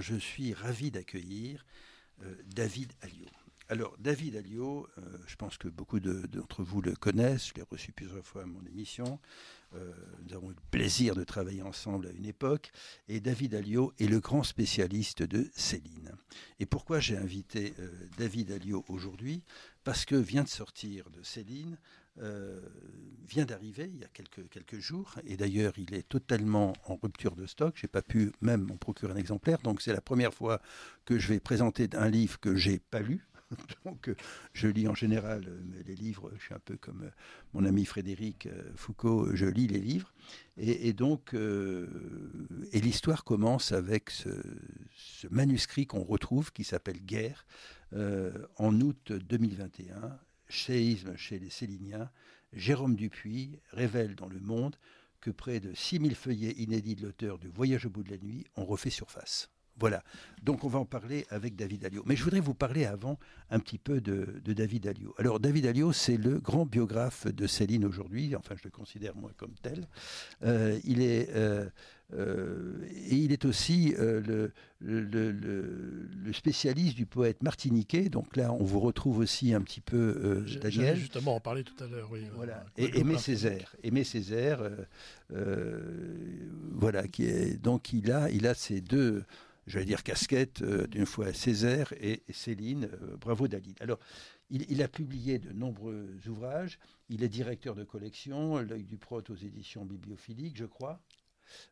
je suis ravi d'accueillir euh, David Alliot. Alors, David Alliot, euh, je pense que beaucoup d'entre vous le connaissent, je l'ai reçu plusieurs fois à mon émission. Euh, nous avons eu le plaisir de travailler ensemble à une époque. Et David Alliot est le grand spécialiste de Céline. Et pourquoi j'ai invité David Alliot aujourd'hui Parce que vient de sortir de Céline euh, vient d'arriver il y a quelques, quelques jours. Et d'ailleurs, il est totalement en rupture de stock. Je n'ai pas pu même en procurer un exemplaire. Donc, c'est la première fois que je vais présenter un livre que j'ai pas lu. Donc, je lis en général euh, les livres. Je suis un peu comme euh, mon ami Frédéric Foucault. Je lis les livres. Et, donc, et l'histoire commence avec ce, manuscrit qu'on retrouve qui s'appelle Guerre en août 2021 séisme chez les Céliniens, Jérôme Dupuis révèle dans Le Monde que près de 6000 feuillets inédits de l'auteur du Voyage au bout de la nuit ont refait surface. Voilà, donc on va en parler avec David Alliot. Mais je voudrais vous parler avant un petit peu de, David Alliot. Alors David Alliot, c'est le grand biographe de Céline aujourd'hui, enfin je le considère moi comme tel. Euh, il est euh, euh, et il est aussi euh, le, spécialiste du poète martiniquais. Donc là, on vous retrouve aussi un petit peu euh, Daniel. Justement, en parler tout à l'heure. Oui, euh, voilà. Et Aimé Césaire. Aimé Césaire. voilà. Qui est, donc il a, il a ces deux. je vais dire casquettes, d'une fois Césaire et, Céline. bravo Dalid. Alors, il, il, a publié de nombreux ouvrages. Il est directeur de collection, L'œil du Prote aux éditions bibliophiliques, je crois.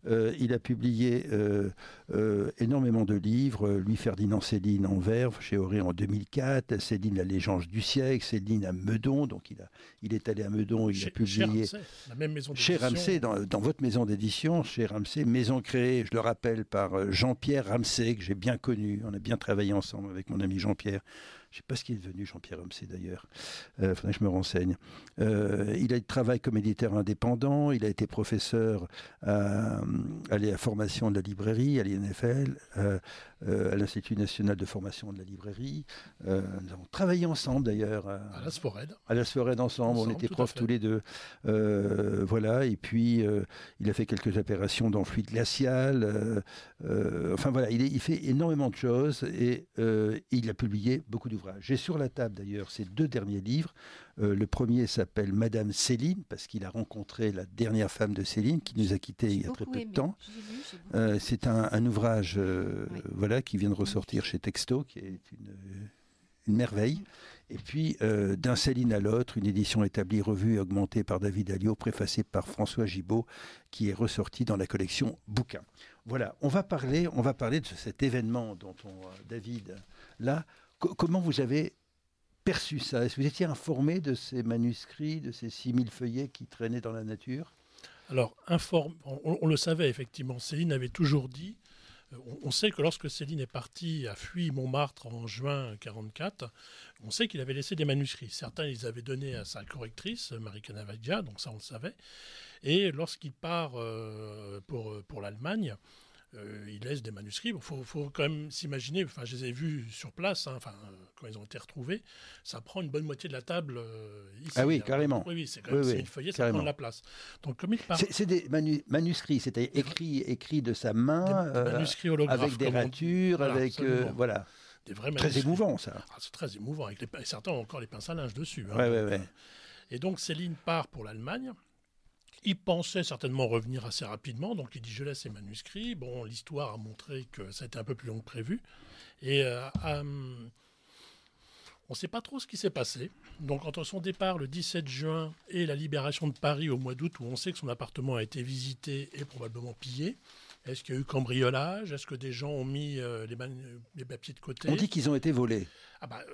Euh, il a publié euh, euh, énormément de livres, lui Ferdinand Céline en verve chez Auré en 2004, Céline la légende du siècle, Céline à Meudon, donc il, a, il est allé à Meudon, il a publié chez Ramsay, dans, votre maison d'édition, chez Ramsey, maison créée, je le rappelle, par Jean-Pierre Ramsey, que j'ai bien connu, on a bien travaillé ensemble avec mon ami Jean-Pierre je ne sais pas ce qu'il est devenu, Jean-Pierre Homsé d'ailleurs. Il euh, faudrait que je me renseigne. Euh, il a travaillé comme éditeur indépendant. Il a été professeur à, hum, la formation de la librairie, à l'INFL, euh, euh, à l'Institut national de formation de la librairie. Euh, nous avons travaillé ensemble d'ailleurs. À, la Sforède. À la Sforède ensemble. on était profs tous les deux. Euh, voilà, et puis il a fait quelques opérations dans le fluide glacial. enfin voilà, il, il, fait énormément de choses et il a publié beaucoup d'ouvrages. J'ai sur la table d'ailleurs ses deux derniers livres euh, le premier s'appelle Madame Céline, parce qu'il a rencontré la dernière femme de Céline, qui nous a quittés il y a très peu de temps. Euh, c'est un, ouvrage euh, voilà, qui vient de ressortir chez Texto, qui est une, merveille. Et puis, d'un Céline à l'autre, une édition établie, revue et augmentée par David Alliot, préfacée par François Gibaud, qui est ressortie dans la collection Bouquin. Voilà, on va parler, on va parler de cet événement dont on, David, là, comment vous avez perçu ça Est-ce que vous étiez informé de ces manuscrits, de ces 6000 feuillets qui traînaient dans la nature Alors, on, le savait effectivement. Céline avait toujours dit. Euh, on, sait que lorsque Céline est partie, a fui Montmartre en juin 1944, on sait qu'il avait laissé des manuscrits. Certains, ils avaient donné à sa correctrice, Marie Canavaggia, donc ça, on le savait. Et lorsqu'il part euh, pour, pour l'Allemagne, euh, il laisse des manuscrits. Il faut, quand même s'imaginer, enfin, je les ai vus sur place, hein, enfin, quand ils ont été retrouvés, ça prend une bonne moitié de la table euh, ici. Ah oui, hein. carrément. Oui, oui, c'est une feuillette, ça prend de la place. Donc, comme il C'est des manuscrits, C'était écrit écrit de sa main, des, euh, avec des ratures, voilà, avec. voilà. Des vrais très émouvant, ça. Ah, c'est très émouvant. Avec Certains ont encore les pinces à linge dessus. Hein. Et donc, Céline part pour l'Allemagne. Il pensait certainement revenir assez rapidement, donc il dit je laisse ses manuscrits. Bon, l'histoire a montré que ça a été un peu plus long que prévu. Et euh, euh, on ne sait pas trop ce qui s'est passé. Donc entre son départ le 17 juin et la libération de Paris au mois d'août, où on sait que son appartement a été visité et probablement pillé, est-ce qu'il y a eu cambriolage Est-ce que des gens ont mis euh, les, papiers de côté On dit qu'ils ont été volés. Ah bah,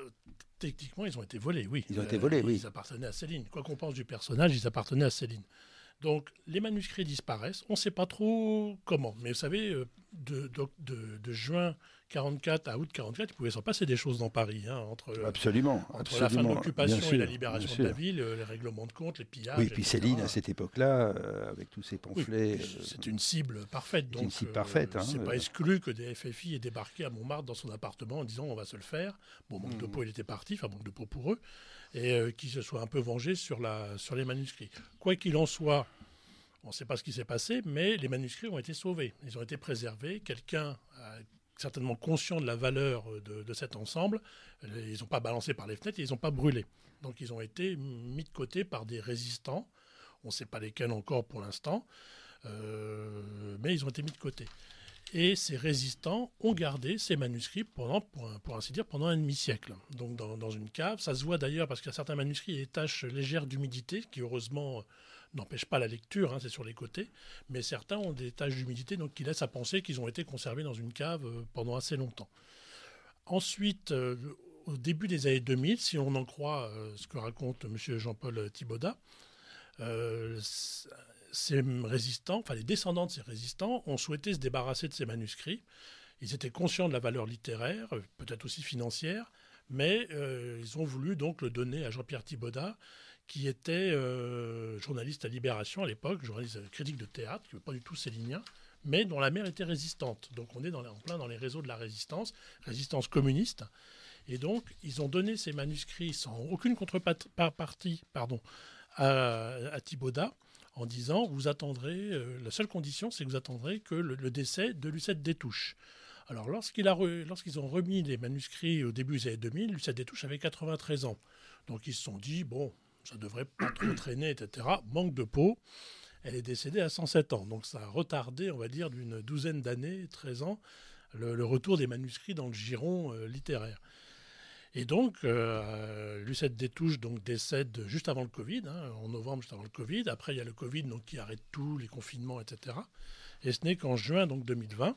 techniquement, ils ont été volés, oui. Ils ont été volés, oui. Ils appartenaient à Céline. Quoi qu'on pense du personnage, ils appartenaient à Céline. Donc les manuscrits disparaissent. On ne sait pas trop comment. Mais vous savez, euh, de, juin 44 à août 44, il pouvait s'en passer des choses dans Paris. Hein, entre, euh, absolument, la fin de l'occupation et la libération de la ville, euh, les règlements de compte, les pillages. Oui, et puis Céline, à cette époque-là, avec tous ses pamphlets. c'est une cible parfaite. Donc, une cible parfaite. c'est hein, pas exclu que des FFI aient débarqué à Montmartre dans son appartement en disant on va se le faire. Bon, manque de mmh. peau, il était parti, enfin, manque de peau pour eux et euh, qui se soit un peu vengé sur, les manuscrits. Quoi qu'il en soit, on ne sait pas ce qui s'est passé, mais les manuscrits ont été sauvés, ils ont été préservés. Quelqu'un certainement conscient de la valeur de, cet ensemble. Ils n'ont pas balancé par les fenêtres, et ils n'ont pas brûlé. Donc ils ont été mis de côté par des résistants. On ne sait pas lesquels encore pour l'instant, euh, mais ils ont été mis de côté. Et ces résistants ont gardé ces manuscrits pendant, pour, ainsi dire, pendant un demi-siècle. Donc dans, une cave, ça se voit d'ailleurs parce qu'il y a certains manuscrits et des taches légères d'humidité qui heureusement n'empêchent pas la lecture, hein, c'est sur les côtés, mais certains ont des taches d'humidité donc qui laissent à penser qu'ils ont été conservés dans une cave euh, pendant assez longtemps. Ensuite, euh, au début des années 2000, si on en croit euh, ce que raconte M. Jean-Paul Thibaudat, ces résistants, enfin les descendants de ces résistants, ont souhaité se débarrasser de ces manuscrits. Ils étaient conscients de la valeur littéraire, peut-être aussi financière, mais euh, ils ont voulu donc le donner à Jean-Pierre Thibaudat, qui était euh, journaliste à Libération à l'époque, journaliste euh, critique de théâtre, qui n'est pas du tout sélinien, mais dont la mère était résistante. Donc on est dans, en plein dans les réseaux de la résistance, résistance communiste. Et donc ils ont donné ces manuscrits sans aucune contrepartie pardon, à, à Thibaudat en disant vous attendrez, euh, la seule condition c'est que vous attendrez que le, décès de Lucette Détouche. Alors lorsqu'ils ont remis les manuscrits au début des années 2000, Lucette Détouche avait 93 ans. Donc ils se sont dit, bon, ça devrait pas trop traîner, etc. Manque de peau. Elle est décédée à 107 ans. Donc ça a retardé, on va dire, d'une douzaine d'années, 13 ans, le, retour des manuscrits dans le giron euh, littéraire. Et donc, euh, Lucette Détouche donc, décède juste avant le Covid, hein, en novembre, juste avant le Covid. Après, il y a le Covid donc, qui arrête tous les confinements, etc. Et ce n'est qu'en juin donc, 2020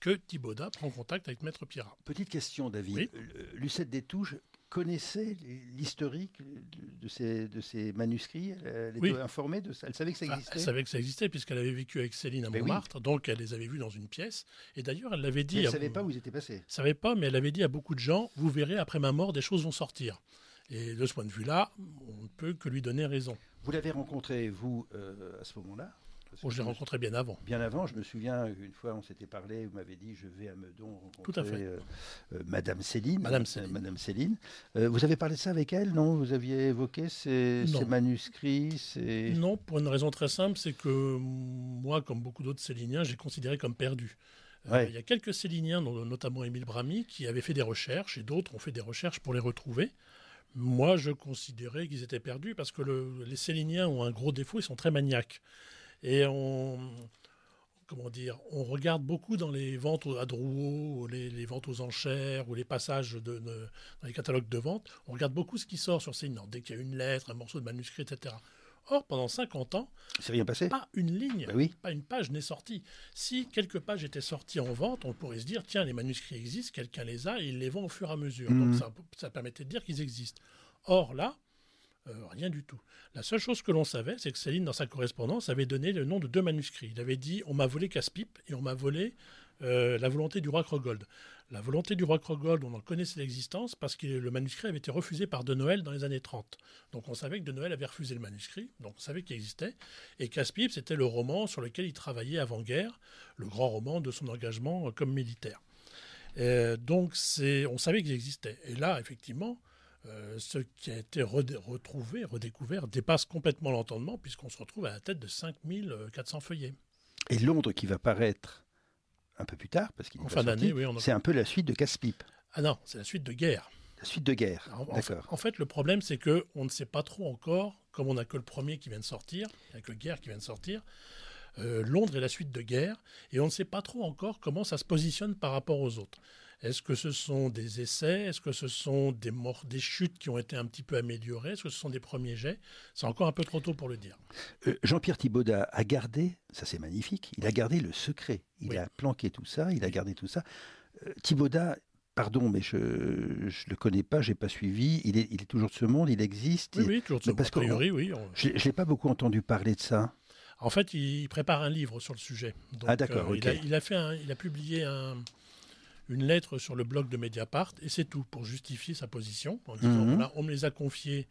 que Thibaudat prend contact avec Maître Pierrat. Petite question, David. Euh, Lucette Détouche, connaissait l'historique de ces, de ces manuscrits Elle était informée de ça Elle savait que ça ah, existait Elle savait que ça existait puisqu'elle avait vécu avec Céline à ben Montmartre, donc elle les avait vus dans une pièce. Et d'ailleurs, elle l'avait dit... elle ne savait pas où ils étaient passés. Elle ne savait pas, mais elle avait dit à beaucoup de gens, vous verrez, après ma mort, des choses vont sortir. Et de ce point de vue-là, on ne peut que lui donner raison. Vous l'avez rencontré, vous, euh, à ce moment-là je l'ai rencontré bien avant. Bien avant, je me souviens une fois, on s'était parlé, vous m'avez dit, je vais à Meudon rencontrer euh, euh, Madame Céline. Madame Céline. Euh, vous avez parlé de ça avec elle, non Vous aviez évoqué ces, manuscrits ces... Non, pour une raison très simple, c'est que moi, comme beaucoup d'autres Céliniens, j'ai considéré comme perdu. il y a quelques Céliniens, notamment Émile Bramy, qui avaient fait des recherches, et d'autres ont fait des recherches pour les retrouver. Moi, je considérais qu'ils étaient perdus parce que les Céliniens ont un gros défaut, ils sont très maniaques. Et on, comment dire, on regarde beaucoup dans les ventes à Drouot, les, ventes aux enchères ou les passages de, dans les catalogues de vente, on regarde beaucoup ce qui sort sur ces Dès qu'il y a une lettre, un morceau de manuscrit, etc. Or, pendant 50 ans, rien passé. Pas une ligne, ben pas une page n'est sortie. Si quelques pages étaient sorties en vente, on pourrait se dire tiens, les manuscrits existent, quelqu'un les a, et il les vend au fur et à mesure. Mmh. Donc ça permettait de dire qu'ils existent. Or là, euh, rien du tout. La seule chose que l'on savait, c'est que Céline, dans sa correspondance, avait donné le nom de deux manuscrits. Il avait dit On m'a volé casse et on m'a volé euh, La volonté du roi Crogold. La volonté du roi Crogold, on en connaissait l'existence parce que le manuscrit avait été refusé par De Noël dans les années 30. Donc on savait que De Noël avait refusé le manuscrit, donc on savait qu'il existait. Et casse c'était le roman sur lequel il travaillait avant-guerre, le grand roman de son engagement comme militaire. Euh, donc on savait qu'il existait. Et là, effectivement, euh, ce qui a été retrouvé, redécouvert, dépasse complètement l'entendement puisqu'on se retrouve à la tête de 5400 feuillets. Et Londres qui va paraître un peu plus tard, parce qu'il en fin c'est un peu la suite de Casse-Pipe. Ah non, c'est la suite de guerre. La suite de guerre. D'accord. En, fait, le problème, c'est que on ne sait pas trop encore, comme on n'a que le premier qui vient de sortir, il n'y a que guerre qui vient de sortir. Euh, Londres est la suite de guerre, et on ne sait pas trop encore comment ça se positionne par rapport aux autres. Est-ce que ce sont des essais Est-ce que ce sont des, morts, des chutes qui ont été un petit peu améliorées Est-ce que ce sont des premiers jets C'est encore un peu trop tôt pour le dire. Euh, Jean-Pierre Thibaudat a gardé, ça c'est magnifique, il a gardé le secret. Il a planqué tout ça, il a gardé tout ça. Euh, Thibaudat, pardon, mais je ne le connais pas, je n'ai pas suivi. Il est, il est, toujours de ce monde, il existe. Oui, toujours de ce monde. a oui. Je n'ai pas beaucoup entendu parler de ça. En fait, il prépare un livre sur le sujet. ah d'accord. Euh, a fait, il a publié un une lettre sur le blog de Mediapart, et c'est tout, pour justifier sa position, en disant, mhm. voilà, on me les a confiés,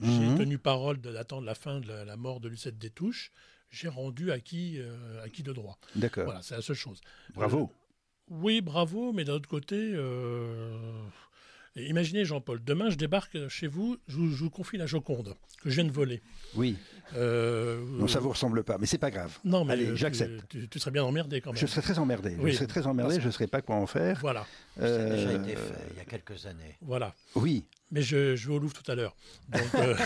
j'ai mhm. tenu parole d'attendre la fin de la, mort de Lucette Détouche, j'ai rendu qui euh, à de droit. D'accord. Voilà, c'est la seule chose. Bravo. Euh, oui, bravo, mais d'un autre côté, euh, imaginez, Jean-Paul, demain, je débarque chez vous, je, vous, confie la Joconde, que je viens de voler. Oui. Euh, non, ça vous ressemble pas, mais c'est pas grave. Non, mais Allez, euh, j'accepte. Tu, serais bien emmerdé quand même. Je serais très emmerdé. Je serais très emmerdé, je ne saurais pas quoi en faire. Voilà. Ça a déjà été euh, fait il y a quelques années. Voilà. Oui. Mais je, je, vais au Louvre tout à l'heure. Euh,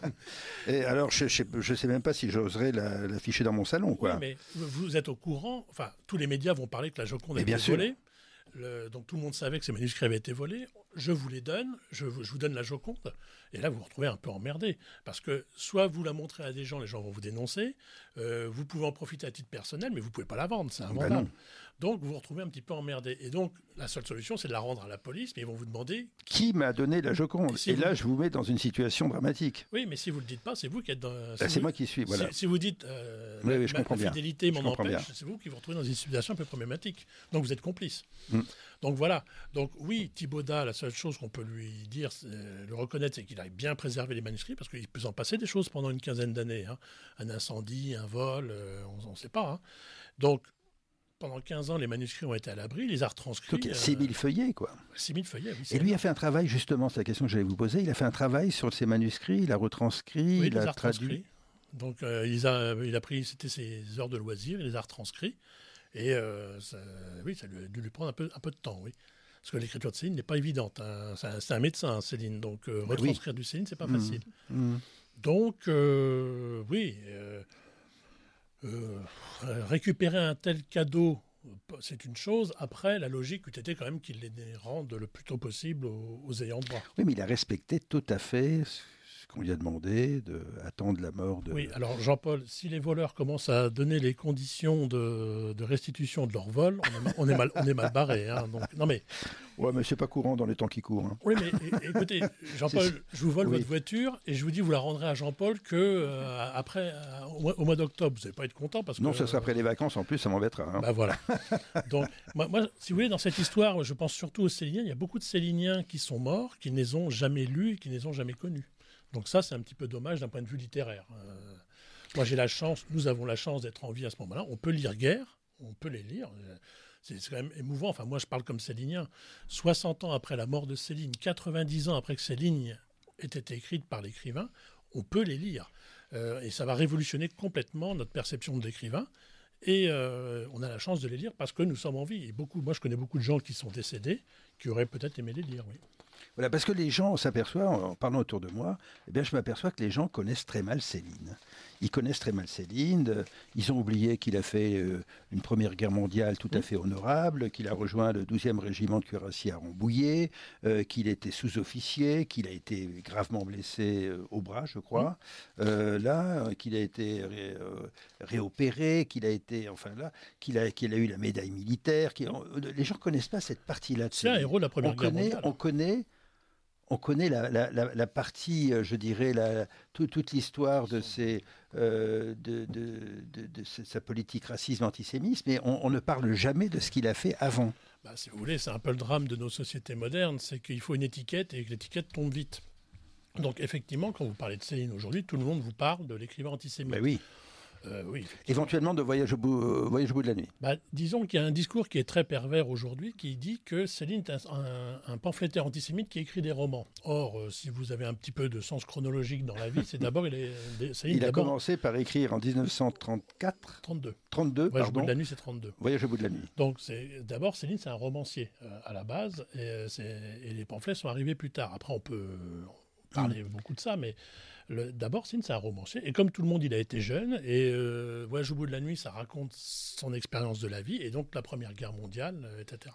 Et alors, je ne sais, même pas si j'oserais l'afficher dans mon salon. Quoi. mais vous êtes au courant, enfin, tous les médias vont parler que la Joconde est bien volée donc tout le monde savait que ces manuscrits avaient été volés. Je vous les donne, je, vous donne la Joconde. Et là, vous vous retrouvez un peu emmerdé. Parce que soit vous la montrez à des gens, les gens vont vous dénoncer. Euh, vous pouvez en profiter à titre personnel, mais vous ne pouvez pas la vendre. C'est un ah, bah donc vous vous retrouvez un petit peu emmerdé. Et donc la seule solution, c'est de la rendre à la police, mais ils vont vous demander qui m'a donné la Joconde. Et, là, je vous mets dans une situation dramatique. Oui, mais si vous le dites pas, c'est vous qui êtes. Dans... Euh, ben, c'est moi qui suis. Voilà. Si, vous dites euh, oui, je ma, comprends fidélité mon empêche, c'est vous qui vous retrouvez dans une situation un peu problématique. Donc vous êtes complice. Mm. Donc voilà. Donc oui, Thibaudat, la seule chose qu'on peut lui dire, euh, le reconnaître, c'est qu'il a bien préservé les manuscrits parce qu'il peut en passer des choses pendant une quinzaine d'années. Hein. Un incendie, un vol, on ne sait pas. Hein. Donc pendant 15 ans, les manuscrits ont été à l'abri, les arts transcrits. Donc, 6000 euh, feuillets, quoi. 000 feuillets, oui. Et lui a fait un travail, justement, c'est la question que j'allais vous poser, il a fait un travail sur ces manuscrits, il a retranscrit, il a traduit. Donc, euh, il, a, il a pris, c'était ses heures de loisirs, il les a retranscrits. Et euh, oui, ça lui a dû lui prendre un peu, de temps, oui. Parce que l'écriture de Céline n'est pas évidente. Hein. C'est un, médecin, hein, Céline. Donc, bah retranscrire du Céline, c'est pas mmh. facile. Mmh. Donc, oui. Euh, récupérer un tel cadeau, euh, c'est une chose. Après, la logique eût été quand même qu'il les rende le plus tôt possible aux, aux ayants droit. Oui, mais il a respecté tout à fait qu'on lui a demandé, d'attendre attendre la mort de... Oui, alors Jean-Paul, si les voleurs commencent à donner les conditions de, restitution de leur vol, on est, mal, on est mal barré. Hein, oui, non mais... Ouais, mais c'est pas courant dans les temps qui courent. Hein. Oui, mais écoutez, Jean-Paul, je vous vole votre voiture et je vous dis, vous la rendrez à Jean-Paul que euh, après, euh, au, mois d'octobre, vous n'allez pas être content parce que... Non, ça sera après les vacances, en plus, ça m'embêtera. Hein. Bah voilà. Donc, moi, moi, si vous voulez, dans cette histoire, je pense surtout aux Céliniens. Il y a beaucoup de Céliniens qui sont morts, qui ne les ont jamais lus et qui ne les ont jamais connus. Donc ça, c'est un petit peu dommage d'un point de vue littéraire. Euh, moi, j'ai la chance, nous avons la chance d'être en vie à ce moment-là. On peut lire guerre, on peut les lire. Euh, c'est quand même émouvant. Enfin, moi, je parle comme Célinien. 60 ans après la mort de Céline, 90 ans après que Céline lignes été écrites par l'écrivain, on peut les lire. Euh, et ça va révolutionner complètement notre perception de l'écrivain. Et on a la chance de les lire parce que nous sommes en vie. Et beaucoup, moi, je connais beaucoup de gens qui sont décédés, qui auraient peut-être aimé les lire. Oui. Voilà, parce que les gens, s'aperçoivent, en parlant autour de moi, eh bien, je m'aperçois que les gens connaissent très mal Céline ils connaissent très mal Céline. Ils ont oublié qu'il a fait euh, une première guerre mondiale tout à fait honorable, qu'il a rejoint le 12e régiment de cuirassiers à Rambouillet, euh, qu'il était sous-officier, qu'il a été gravement blessé euh, au bras, je crois. là, qu'il a été réopéré, qu'il a été, enfin là, qu'il a, eu la médaille militaire. les gens ne connaissent pas cette partie-là. C'est un héros de la première guerre mondiale. On connaît on connaît la, partie, euh, je dirais, toute l'histoire de, euh, sa politique racisme antisémitisme mais on, ne parle jamais de ce qu'il a fait avant. Bah, si vous voulez, c'est un peu le drame de nos sociétés modernes, c'est qu'il faut une étiquette et que l'étiquette tombe vite. Donc effectivement, quand vous parlez de Céline aujourd'hui, tout le monde vous parle de l'écrivain antisémite. Bah oui. Euh, Éventuellement de voyage au, bout, euh, voyage au bout de la nuit. Bah, disons qu'il y a un discours qui est très pervers aujourd'hui qui dit que Céline est un, pamphlétaire antisémite qui écrit des romans. Or, euh, si vous avez un petit peu de sens chronologique dans la vie, c'est d'abord. Il, est, il a commencé par écrire en 1934. 32. 32 voyage au bout de la nuit, c'est 32. Voyage au bout de la nuit. Donc, d'abord, Céline, c'est un romancier à la base et, les pamphlets sont arrivés plus tard. Après, on peut parler hmm. beaucoup de ça, mais D'abord, Sin, c'est un romancier. Et comme tout le monde, il a été jeune. Et euh, Voyage au bout de la nuit, ça raconte son expérience de la vie. Et donc, la Première Guerre mondiale, euh, etc.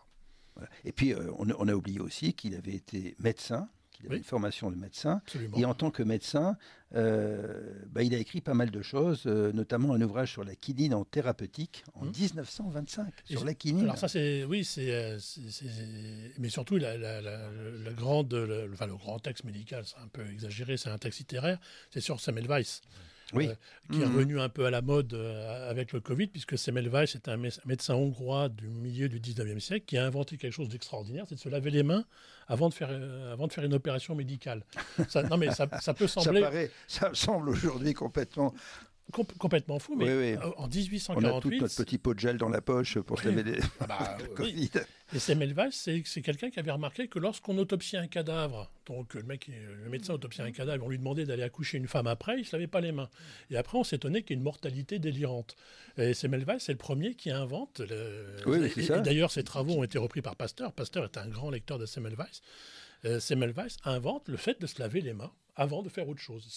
Voilà. Et puis, euh, on, a oublié aussi qu'il avait été médecin il avait une formation de médecin. Et en tant que médecin, euh, bah, il a écrit pas mal de choses, euh, notamment un ouvrage sur la quinine en thérapeutique en 1925, hmm. sur la quinine. Alors ça, c'est oui, c'est, euh, mais surtout la, le, grand texte médical, c'est un peu exagéré, c'est un texte littéraire, c'est sur Samuel Weiss. Oui. qui est hmm. revenu un peu à la mode avec le Covid, puisque Semmelweis Weiss est un, médecin hongrois du milieu du 19e siècle qui a inventé quelque chose d'extraordinaire, c'est de se laver les mains avant de faire, euh, avant de faire une opération médicale. Ça, non, mais ça, ça peut sembler. ça, paraît, ça semble aujourd'hui complètement complètement fou, mais en 1848... On a tout notre petit pot de gel dans la poche pour se laver les... Ah bah, euh, et Semmelweis, c'est quelqu'un qui avait remarqué que lorsqu'on autopsie un cadavre, donc euh, euh, le, médecin autopsie un cadavre, on lui demandait d'aller accoucher une femme après, il ne se lavait pas les mains. Et après, on s'étonnait qu'il y ait une mortalité délirante. Et Semmelweis, c'est le premier qui invente... Le... d'ailleurs, ses travaux ont été repris par Pasteur. Pasteur est un grand lecteur de Semmelweis. Semmelweis invente le fait de se laver les mains avant de faire autre chose.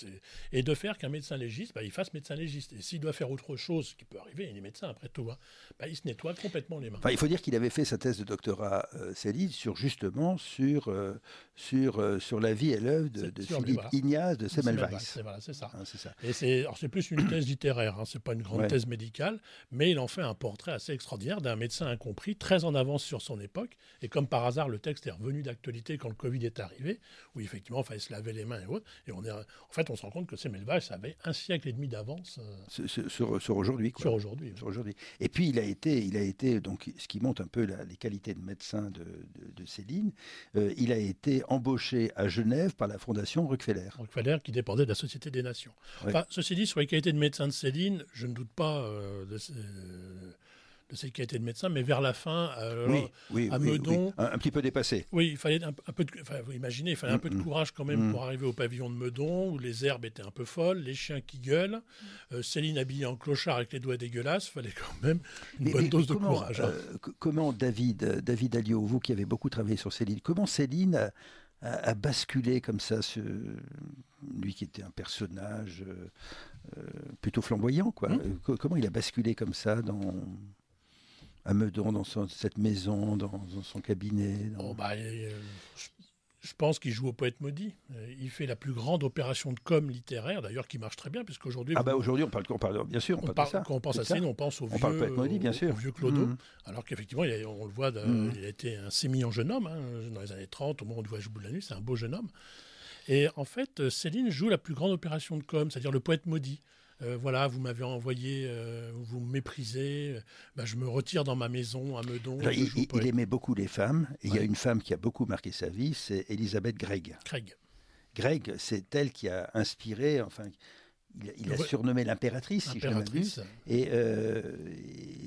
Et de faire qu'un médecin légiste, bah, il fasse médecin légiste. Et s'il doit faire autre chose, ce qui peut arriver, il est médecin après tout, hein, bah, il se nettoie complètement les mains. Enfin, il faut dire qu'il avait fait sa thèse de doctorat, euh, Céline, sur justement sur, euh, sur, euh, sur la vie et l'œuvre de, de Philippe Ignace de Semmelweis. Hein, c'est ça. Et c'est plus une thèse littéraire, ce hein, c'est pas une grande thèse médicale, mais il en fait un portrait assez extraordinaire d'un médecin incompris, très en avance sur son époque. Et comme par hasard, le texte est revenu d'actualité quand le Covid est arrivé, où effectivement, il fallait se laver les mains et autres. Et on est, en fait, on se rend compte que ces Melvage, ça avait un siècle et demi d'avance. Euh, sur, aujourd'hui, quoi. Sur aujourd'hui. et puis, il a été, il a été donc, ce qui montre un peu les qualités de médecin de, Céline, euh, il a été embauché à Genève par la fondation Rockefeller. Rockefeller, qui dépendait de la Société des Nations. Enfin, ceci dit, sur les qualités de médecin de Céline, je ne doute pas euh, c'est qui a été le médecin, mais vers la fin, à Meudon. Un, petit peu dépassé. Oui, il fallait un, peu de, vous imaginez, il fallait un mm, peu de mm. courage quand même mm. pour arriver au pavillon de Meudon, où les herbes étaient un peu folles, les chiens qui gueulent, euh, Céline habillée en clochard avec les doigts dégueulasses, il fallait quand même une bonne dose de courage. Hein. Euh, comment David, David Alliot, vous qui avez beaucoup travaillé sur Céline, comment Céline a, basculé comme ça, lui qui était un personnage euh, plutôt flamboyant, quoi. Hum. Comment il a basculé comme ça dans à Meudon, dans cette maison, dans, son cabinet oh, bah, euh, je, pense qu'il joue au poète maudit. Euh, il fait la plus grande opération de com littéraire, d'ailleurs, qui marche très bien, puisqu'aujourd'hui. Ah, bah aujourd'hui, on parle, on parle, bien sûr, on, parle, ça. Quand on pense à Céline, on pense au on vieux, poète maudit, bien sûr. Au vieux Clodo. Mmh. Alors qu'effectivement, on le voit, mmh. il a été un sémillant jeune homme, hein, dans les années 30, au moment où on voit de la nuit, c'est un beau jeune homme. Et en fait, euh, Céline joue la plus grande opération de com, c'est-à-dire le poète maudit. Euh, voilà, vous m'avez envoyé, euh, vous me méprisez, euh, bah, je me retire dans ma maison à Meudon. il, aimait beaucoup les femmes. Il y a une femme qui a beaucoup marqué sa vie, c'est Elisabeth Gregg. Gregg. c'est elle qui a inspiré, enfin, il, a surnommé l'impératrice, si je Et,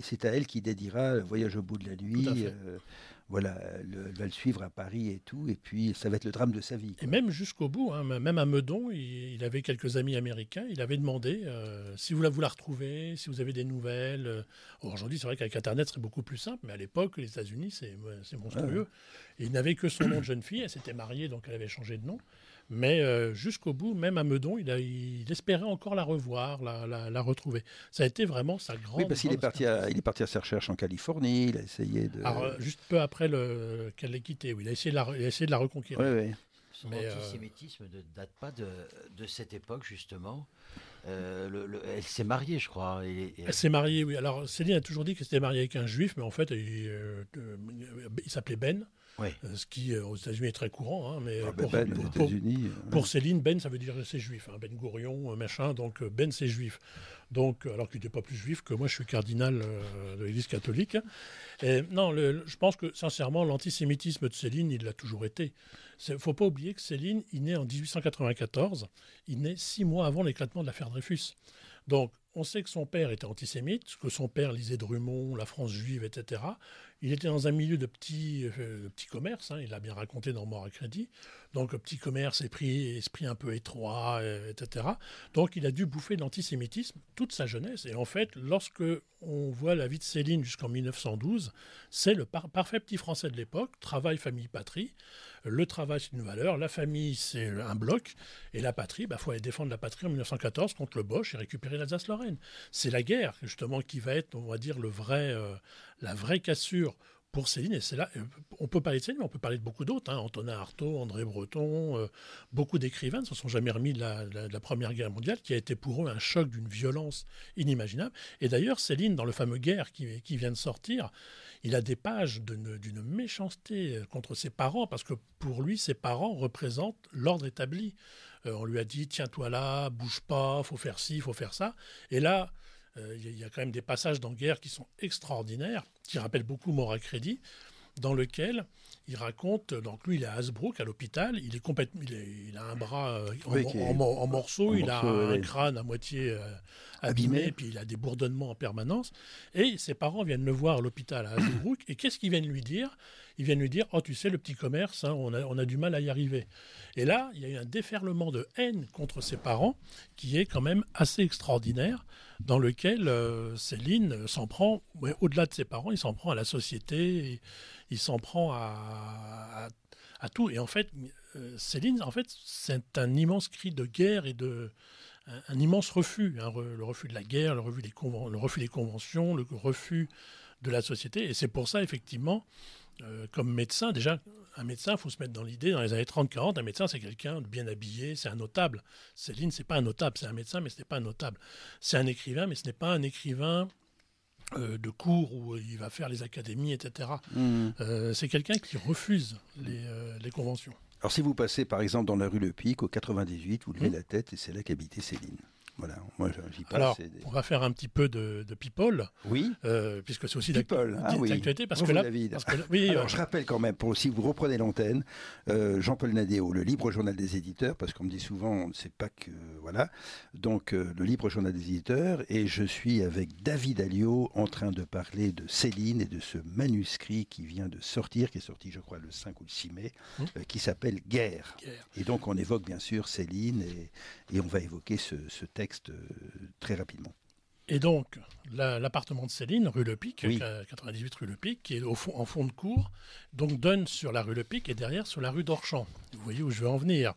c'est à elle qui dédiera Voyage au bout de la nuit voilà, euh, le, va le suivre à Paris et tout. Et puis, ça va être le drame de sa vie. Et même jusqu'au bout, hein, même à Meudon, il, avait quelques amis américains. Il avait demandé euh, si vous la, voulez retrouver, si vous avez des nouvelles. Euh. Aujourd'hui, c'est vrai qu'avec Internet, c'est beaucoup plus simple. Mais à l'époque, les États-Unis, c'est monstrueux. Ah il n'avait que son nom de jeune fille. Elle s'était mariée, donc elle avait changé de nom. Mais euh, jusqu'au bout, même à Meudon, il, espérait encore la revoir, la, retrouver. Ça a été vraiment sa grande. Oui, parce qu'il est, parti à, il est parti à ses recherches en Californie, il a essayé de. Alors, euh, juste peu après qu'elle l'ait quitté, oui, il a essayé de la, de la reconquérir. Oui, oui. Son euh, antisémitisme ne date pas de, cette époque, justement. elle s'est mariée, je crois. Elle s'est mariée, oui. Alors, Céline a toujours dit qu'elle s'était mariée avec un juif, mais en fait, il, il s'appelait Ben. Euh, ce qui euh, aux États-Unis est très courant. mais pour, Céline, Ben, ça veut dire c'est juif. Hein, ben Gourion, euh, machin, donc Ben, c'est juif. Donc, alors qu'il n'est pas plus juif que moi, je suis cardinal de l'Église catholique. non, je pense que sincèrement, l'antisémitisme de Céline, il l'a toujours été. Il ne faut pas oublier que Céline, il naît en 1894, il naît six mois avant l'éclatement de l'affaire Dreyfus. Donc, on sait que son père était antisémite, que son père lisait Drummond, la France juive, etc. Il était dans un milieu de petits, euh, commerces, hein, il l'a bien raconté dans Mort à crédit. Donc, petit commerce, esprit, esprit un peu étroit, euh, etc. Donc, il a dû bouffer l'antisémitisme toute sa jeunesse. Et en fait, lorsque on voit la vie de Céline jusqu'en 1912, c'est le parfait petit français de l'époque. Travail, famille, patrie. Le travail, c'est une valeur. La famille, c'est un bloc. Et la patrie, il bah, faut aller défendre la patrie en 1914 contre le Bosch et récupérer l'Alsace-Lorraine. C'est la guerre, justement, qui va être, on va dire, le vrai, euh, la vraie cassure pour Céline, et c'est là, euh, on peut parler de Céline, mais on peut parler de beaucoup d'autres, hein, Antonin Artaud, André Breton, euh, beaucoup d'écrivains ne se sont jamais remis de la, Première Guerre mondiale, qui a été pour eux un choc d'une violence inimaginable. Et d'ailleurs, Céline, dans le fameux Guerre qui, vient de sortir, il a des pages d'une méchanceté euh, contre ses parents, parce que pour lui, ses parents représentent l'ordre établi. on lui a dit, tiens-toi là, bouge pas, faut faire ci, faut faire ça. Et là, il euh, y, a quand même des passages dans Guerre qui sont extraordinaires, qui rappellent beaucoup Mort Crédit, dans lequel il raconte, donc lui il est à Hasbrook, à l'hôpital, il est complètement, il, a un bras euh, en, morceaux, il a un crâne à moitié euh, abîmé, puis il a des bourdonnements en permanence, et ses parents viennent le voir à l'hôpital à Hasbrook, et qu'est-ce qu'ils viennent lui dire Ils viennent lui dire, oh tu sais, le petit commerce, hein, on, a, on, a, du mal à y arriver. Et là, il y a eu un déferlement de haine contre ses parents qui est quand même assez extraordinaire dans lequel euh, Céline s'en prend, au-delà de ses parents, il s'en prend à la société, il s'en prend à, tout. Et en fait, euh, Céline, en fait, c'est un immense cri de guerre et de un, immense refus, hein, le refus de la guerre, le le refus des conventions, le refus de la société. Et c'est pour ça, effectivement, euh, comme médecin, déjà, un médecin, il faut se mettre dans l'idée, dans les années 30-40, un médecin, c'est quelqu'un de bien habillé, c'est un notable. Céline, c'est pas un notable, c'est un médecin, mais ce n'est pas un notable. C'est un écrivain, mais ce n'est pas un écrivain euh, de cours où il va faire les académies, etc. Mmh. Euh, c'est quelqu'un qui refuse les, conventions. Alors si vous passez par exemple dans la rue Le Pic au 98, vous levez mmh. la tête et c'est là qu'habitait Céline moi Alors, on va faire un petit peu de, people. Oui. Euh, puisque c'est aussi people. Ah d'actualité. Parce, que là, euh, je rappelle quand même, pour, si vous reprenez l'antenne, euh, Jean-Paul Nadéo, le libre journal des éditeurs, parce qu'on me dit souvent, on ne sait pas que. Voilà. Donc, le libre journal des éditeurs. Et je suis avec David Alliot en train de parler de Céline et de ce manuscrit qui vient de sortir, qui est sorti, je crois, le 5 ou le 6 mai, mmh. qui s'appelle Guerre. Et donc, on évoque bien sûr Céline et, et on va évoquer ce texte euh, très rapidement. Et donc, l'appartement de Céline, rue Le Pic, 98 euh, rue Le Pic, qui est en fond de cour, donc donne sur la rue Le Pic et derrière sur la rue d'Orchamps. Vous voyez où je veux en venir.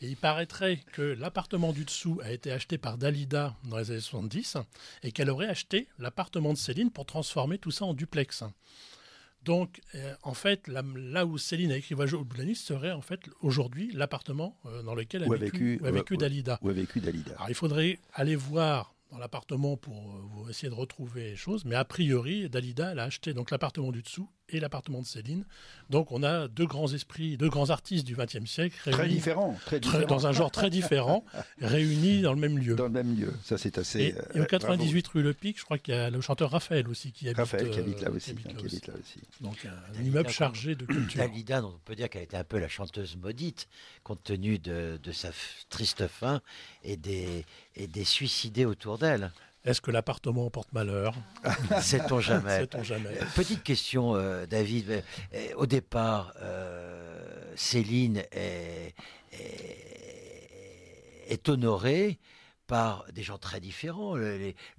Et il paraîtrait que l'appartement du dessous a été acheté par Dalida dans les années 70 et qu'elle aurait acheté l'appartement de Céline pour transformer tout ça en duplex. Donc, euh, en fait, là où Céline a écrit Voyage au Boulanis serait en fait aujourd'hui l'appartement euh, dans lequel elle a vécu, Dalida. Où a vécu Dalida. Alors, il faudrait aller voir dans l'appartement pour, euh, essayer de retrouver les choses, mais a priori, Dalida, l'a acheté donc l'appartement du dessous et l'appartement de Céline. Donc on a deux grands esprits, deux grands artistes du XXe siècle très différents, très dans un genre très différent, réunis dans le même lieu. Dans le même lieu, ça c'est assez. Et, au 98 euh, rue Le Pic, je crois qu'il y a le chanteur Raphaël aussi qui habite. là aussi. Donc un, immeuble chargé de culture. Dalida, on peut dire qu'elle était un peu la chanteuse maudite compte tenu de, sa triste fin et des, et des suicidés autour d'elle. Est-ce que l'appartement porte malheur Sait-on jamais. Petite question, euh, David. Euh, au départ, euh, Céline est, honorée par des gens très différents.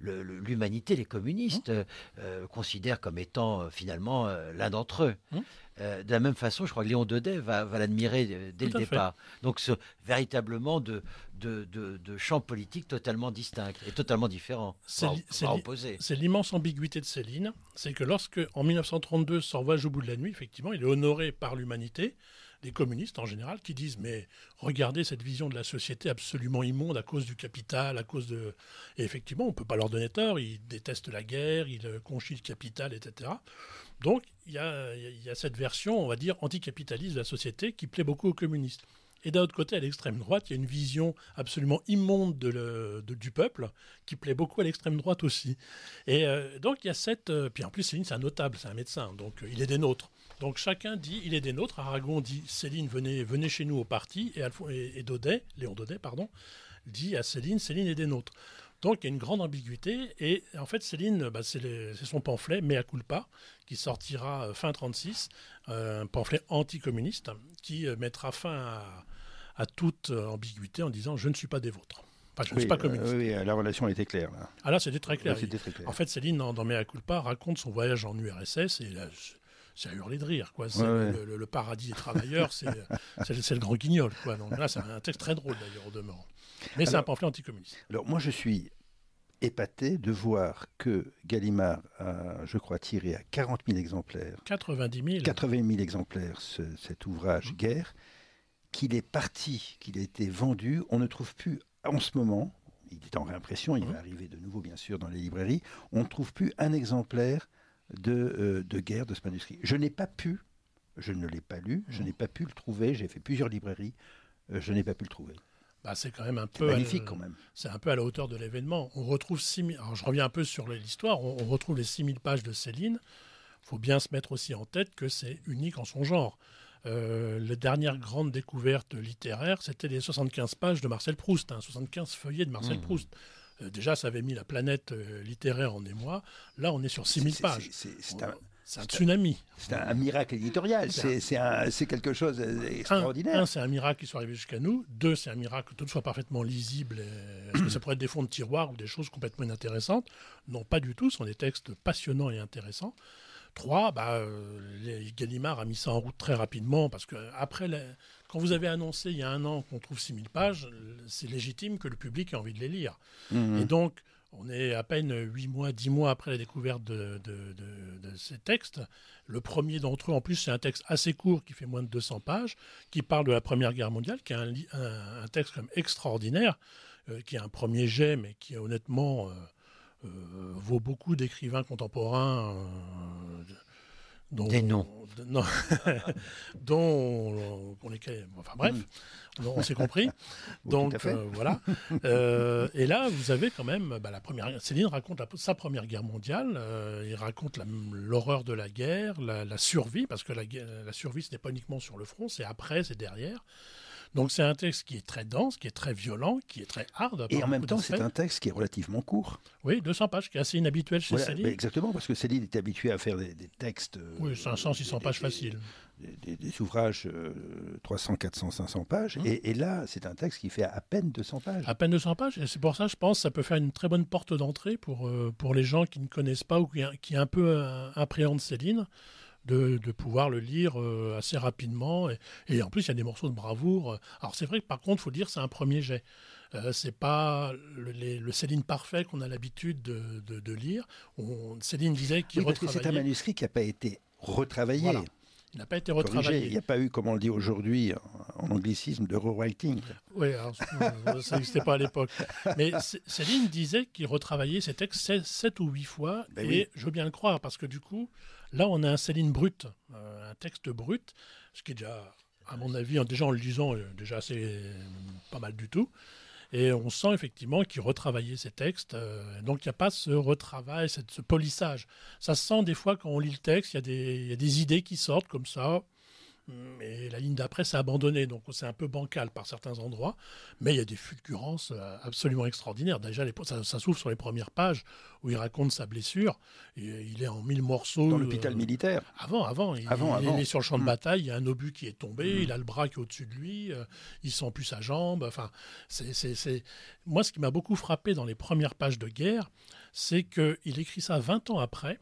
L'humanité, les, communistes, hein considèrent comme étant finalement l'un d'entre eux. Hein euh, de la même façon, je crois que Léon Daudet va, l'admirer euh, dès le départ. Donc, ce, véritablement de, champs politiques totalement distincts et totalement différents, C'est l'immense ambiguïté de Céline, c'est que lorsque, en 1932, son Voyage au bout de la nuit, effectivement, il est honoré par l'humanité des communistes en général, qui disent mais regardez cette vision de la société absolument immonde à cause du capital, à cause de... Et effectivement, on ne peut pas leur donner tort, ils détestent la guerre, ils euh, conchillent le capital, etc. Donc il y a, cette version, on va dire, anticapitaliste de la société qui plaît beaucoup aux communistes. Et d'un autre côté, à l'extrême droite, il y a une vision absolument immonde de du peuple qui plaît beaucoup à l'extrême droite aussi. Et euh, donc il y a cette... Euh, puis en plus, Céline, c'est un notable, c'est un médecin, donc il est des nôtres. Donc chacun dit, il est des nôtres. Aragon dit, Céline, venez, venez chez nous au parti. Et, et, Léon Daudet, pardon, dit à Céline, Céline est des nôtres. Donc il y a une grande ambiguïté. Et en fait, Céline, bah, c'est son pamphlet, Mea culpa, qui sortira euh, fin 36, euh, un pamphlet anticommuniste, qui euh, mettra fin à, toute ambiguïté en disant Je ne suis pas des vôtres. Enfin, je ne suis pas communiste. oui, la relation était claire. Là. Ah là, c'était très clair. très clair. en fait, Céline, dans, dans Mea culpa, raconte son voyage en URSS et ça à de rire. Quoi. Le, paradis des travailleurs, c'est le grand guignol. Donc là, c'est un texte très drôle d'ailleurs, au demeurant. Mais c'est un pamphlet anticommuniste. Alors moi, je suis épaté de voir que Gallimard a, je crois, tiré à 40 000 exemplaires. 90 000 80 000 exemplaires cet ouvrage mmh. Guerre, qu'il est parti, qu'il a été vendu. On ne trouve plus en ce moment, il est en réimpression, il mmh. va arriver de nouveau bien sûr dans les librairies, on ne trouve plus un exemplaire euh, de, guerre de ce manuscrit. Je n'ai pas pu, je ne l'ai pas lu, je mmh. n'ai pas pu le trouver, j'ai fait plusieurs librairies, euh, je n'ai pas pu le trouver. Bah, c'est quand même un peu magnifique quand même. C'est un peu à la hauteur de l'événement. On retrouve 6000 je reviens un peu sur l'histoire, on, retrouve les 6000 pages de Céline. Faut bien se mettre aussi en tête que c'est unique en son genre. Euh, la dernière grande découverte littéraire, c'était les 75 pages de Marcel Proust, 75 hein, feuillets de Marcel mmh. Proust. Euh, déjà, ça avait mis la planète euh, littéraire en émoi. Là, on est sur 6000 pages. C'est un... tsunami. C'est un, miracle éditorial. C'est quelque chose d'extraordinaire. Un, c'est un miracle qui soit arrivé jusqu'à nous. Deux, c'est un miracle que tout soit parfaitement lisible. Est-ce euh, que ça pourrait être des fonds de tiroir ou des choses complètement inintéressantes. Non, pas du tout. Ce sont des textes passionnants et intéressants. Trois, bah, Gallimard a mis ça en route très rapidement parce que après quand vous avez annoncé il y a un an qu'on trouve 6000 pages, c'est légitime que le public ait envie de les lire. Mhm. Et donc, on est à peine 8 mois, 10 mois après la découverte de, ces textes. Le premier d'entre eux, en plus, c'est un texte assez court qui fait moins de 200 pages, qui parle de la Première Guerre mondiale, qui est un, un, texte extraordinaire, euh, qui est un premier jet, mais qui honnêtement euh, euh, vaut beaucoup d'écrivains contemporains des noms. dont pour enfin bref, on s'est compris. Donc euh, voilà. Euh, et là, vous avez quand même bah, la première. Céline raconte sa première guerre mondiale. il euh, raconte l'horreur de la guerre, la, survie, parce que la, la survie, ce n'est pas uniquement sur le front, c'est après, c'est derrière. Donc c'est un texte qui est très dense, qui est très violent, qui est très hard. Et en même temps, c'est un texte qui est relativement court. Oui, 200 pages, qui est assez inhabituel chez Céline. exactement, parce que Céline est habitué à faire des, textes... Euh, oui, 500, 600 pages faciles. Des, ouvrages 300, 400, 500 pages. Hum. Et, là, c'est un texte qui fait à peine 200 pages. À peine 200 pages. Et c'est pour ça, je pense, ça peut faire une très bonne porte d'entrée pour, euh, pour les gens qui ne connaissent pas ou qui, qui un peu euh, appréhendent Céline de, pouvoir le lire euh, assez rapidement. Et, en plus, il y a des morceaux de bravoure. Euh. Alors c'est vrai que par contre, faut dire, c'est un premier jet. Euh, c'est pas le, Céline parfait qu'on a l'habitude de, lire. On, Céline disait qu'il retravaillait c'est un manuscrit qui n'a pas été retravaillé. Il n'a pas été retravaillé. Il n'y a pas eu, comme on le dit aujourd'hui en anglicisme, de rewriting. Oui, euh, ça n'existait pas à l'époque. Mais Céline disait qu'il retravaillait ses textes 7 ou huit fois, ben et je veux bien le croire, parce que du coup, Là, on a un Céline brut, euh, un texte brut, ce qui est déjà, à mon avis, déjà en le lisant, euh, déjà assez euh, pas mal du tout. Et on sent effectivement qu'il retravaillait ces textes. donc il n'y a pas ce retravail, ce polissage. Ça se sent des fois quand on lit le texte, il y, a des idées qui sortent comme ça, mais la ligne d'après s'est abandonnée, donc c'est un peu bancal par certains endroits, mais il y a des fulgurances euh, absolument extraordinaires. Déjà, ça, s'ouvre sur les premières pages où il raconte sa blessure. Et euh, il est en mille morceaux. Dans euh, l'hôpital militaire. Avant, avant. Il, est sur le champ de mm. bataille, il y a un obus qui est tombé, mm. il a le bras qui est au-dessus de lui, il sent plus sa jambe. Enfin, Moi, ce qui m'a beaucoup frappé dans les premières pages de guerre, c'est qu'il écrit ça 20 ans après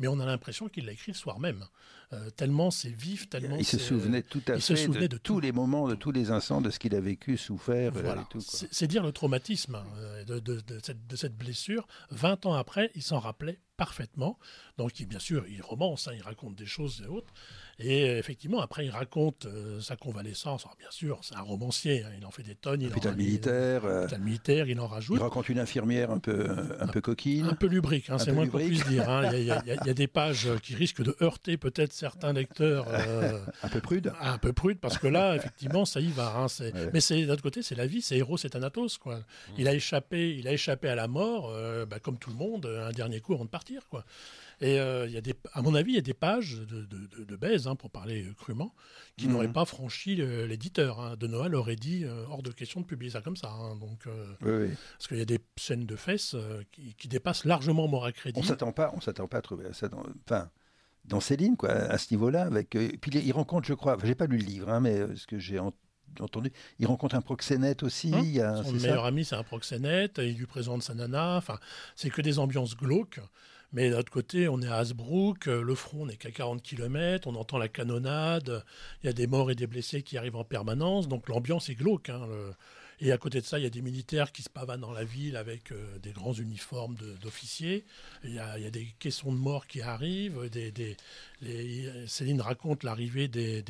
mais on a l'impression qu'il l'a écrit le soir même. Euh, tellement c'est vif, tellement. Il se souvenait euh, tout à fait de, tous les moments, de tous les instants, de ce qu'il a vécu, souffert. Euh, c'est dire le traumatisme hein, de, cette, de cette blessure. 20 ans après, il s'en rappelait parfaitement. Donc, bien sûr, il romance, hein, il raconte des choses et autres. Et effectivement, après, il raconte euh, sa convalescence. Alors, bien sûr, c'est un romancier, hein, il en fait des tonnes. militaire. Euh, il, euh, militaire, il en rajoute. Il raconte une infirmière un peu, un, peu coquine. Un peu lubrique, hein, c'est moins qu'on puisse dire. Il y, a des pages qui risquent de heurter peut-être certains lecteurs. un peu prudes. Un peu prudes, parce que là, effectivement, ça y va. Mais c'est, d'un autre côté, c'est la vie, c'est héros, c'est Thanatos. Quoi. Mm. Il, a échappé, il a échappé à la mort, bah, comme tout le monde, un dernier coup on de Quoi. Et euh, y a des, à mon avis, il y a des pages de, baise, hein, pour parler euh, crûment, qui n'auraient mhm. pas franchi euh, l'éditeur. Hein. De Noël aurait dit euh, hors de question de publier ça comme ça. Hein. donc, Parce qu'il y a des scènes de fesses qui, dépassent largement Mora Crédit. On ne s'attend pas, pas à trouver ça dans. Enfin dans ces lignes, quoi, à ce niveau-là. Avec, puis il rencontre, je crois, j'ai pas lu le livre, mais ce que j'ai entendu, il rencontre un proxénète aussi. Son meilleur ami, c'est un proxénète. Il lui présente sa nana. Enfin, c'est que des ambiances glauques. Mais d'un autre côté, on est à Hasbrook, euh, le front n'est qu'à 40 km, on entend la canonnade, il y a des morts et des blessés qui arrivent en permanence, donc l'ambiance est glauque. Hein, et à côté de ça, il y a des militaires qui se pavanent dans la ville avec euh, des grands uniformes d'officiers. Il, y a des caissons de morts qui arrivent. Des, Céline raconte l'arrivée des,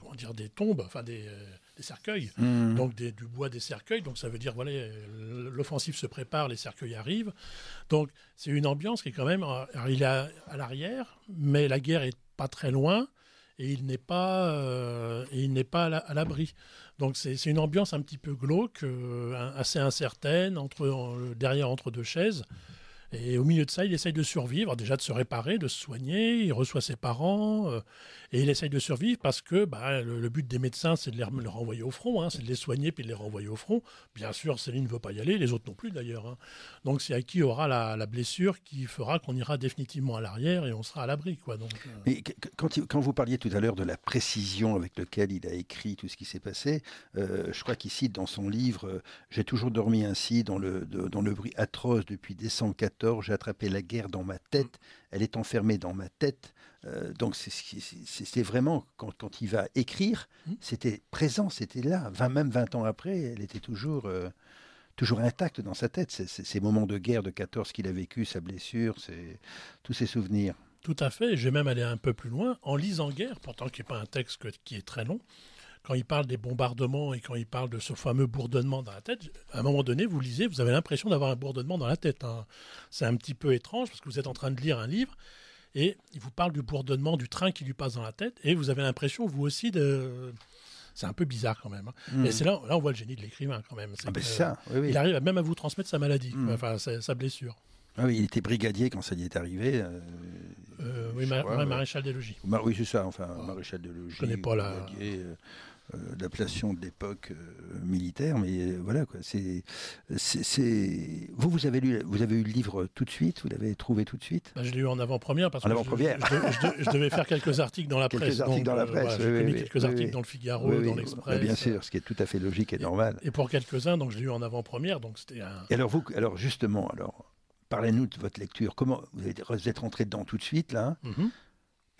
comment dire, des tombes, enfin des, euh, des cercueils, mmh. donc du bois des cercueils. Donc ça veut dire, voilà, euh, l'offensive se prépare, les cercueils arrivent. Donc c'est une ambiance qui est quand même, euh, il est à, l'arrière, mais la guerre est pas très loin et il n'est pas, il n'est pas à l'abri. Donc c'est une ambiance un petit peu glauque, assez incertaine, entre, derrière entre deux chaises. Et au milieu de ça, il essaye de survivre, déjà de se réparer, de se soigner, il reçoit ses parents, euh, et il essaye de survivre parce que bah, le, but des médecins, c'est de les renvoyer au front, hein, c'est de les soigner puis de les renvoyer au front. Bien sûr, Céline ne veut pas y aller, les autres non plus d'ailleurs. Hein. Donc c'est à qui aura la, blessure qui fera qu'on ira définitivement à l'arrière et on sera à l'abri. Quoi, donc, euh, Mais quand, quand, vous parliez tout à l'heure de la précision avec laquelle il a écrit tout ce qui s'est passé, euh, je crois qu'il cite dans son livre J'ai toujours dormi ainsi dans le, dans le bruit atroce depuis décembre 14 j'ai attrapé la guerre dans ma tête, elle est enfermée dans ma tête. Euh, donc c'est vraiment, quand, il va écrire, hmm. c'était présent, c'était là. même 20 ans après, elle était toujours, euh, toujours intacte dans sa tête. ces moments de guerre de 14 qu'il a vécu, sa blessure, tous ses souvenirs. Tout à fait, j'ai même allé un peu plus loin. En lisant Guerre, pourtant qui n'est pas un texte qui est très long, quand il parle des bombardements et quand il parle de ce fameux bourdonnement dans la tête, à un moment donné, vous lisez, vous avez l'impression d'avoir un bourdonnement dans la tête. Hein. C'est un petit peu étrange parce que vous êtes en train de lire un livre et il vous parle du bourdonnement du train qui lui passe dans la tête et vous avez l'impression, vous aussi, de. C'est un peu bizarre quand même. Et hein. hmm. c'est là, là, on voit le génie de l'écrivain quand même. Ah ben ça, Il arrive même à vous transmettre sa maladie, hmm. enfin sa, blessure. Ah oui, il était brigadier quand ça y est arrivé. Euh, euh, oui, maréchal des logis. Bah oui, c'est ça, enfin, ah. maréchal des logis. Je connais pas la. L'appellation euh, de l'époque euh, militaire, mais euh, voilà quoi. C'est, vous vous avez lu, vous avez eu le livre tout de suite, vous l'avez trouvé tout de suite. Bah, je l'ai eu en avant-première parce que Je, devais faire quelques articles dans la presse. J'ai quelques articles dans le Figaro, dans bah, l'Express. Bien sûr, ce qui est tout à fait logique et, normal. Et pour quelques-uns, donc je l'ai eu en avant-première, donc c'était alors vous, alors justement, alors parlez-nous de votre lecture. Comment vous êtes, rentré dedans tout de suite là mhm.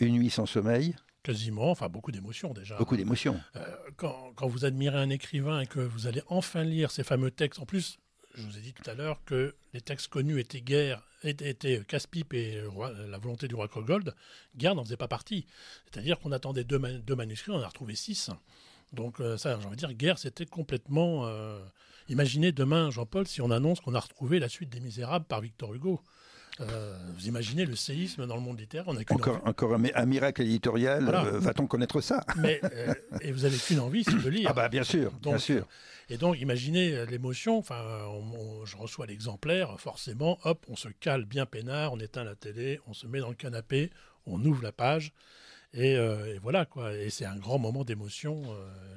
Une nuit sans sommeil. Quasiment, enfin beaucoup d'émotions déjà. Beaucoup d'émotions. Euh, quand, vous admirez un écrivain et que vous allez enfin lire ses fameux textes, en plus, je vous ai dit tout à l'heure que les textes connus étaient guerre, étaient, casse et la volonté du roi Krogold ».« guerre n'en faisait pas partie. C'est-à-dire qu'on attendait deux, manuscrits, on en a retrouvé six. Donc euh, ça, j'ai envie de dire, guerre, c'était complètement... Euh, Imaginez demain, Jean-Paul, si on annonce qu'on a retrouvé la suite des Misérables par Victor Hugo. Euh, vous imaginez le séisme dans le monde littéraire, on a encore, encore un, miracle éditorial. Euh, va-t-on connaître ça Mais euh, et vous avez qu'une envie, c'est de lire. Ah bah bien sûr, bien sûr. Et donc imaginez l'émotion. Enfin, je reçois l'exemplaire, forcément. Hop, on se cale bien peinard, on éteint la télé, on se met dans le canapé, on ouvre la page. Et, voilà quoi. Et c'est un grand moment d'émotion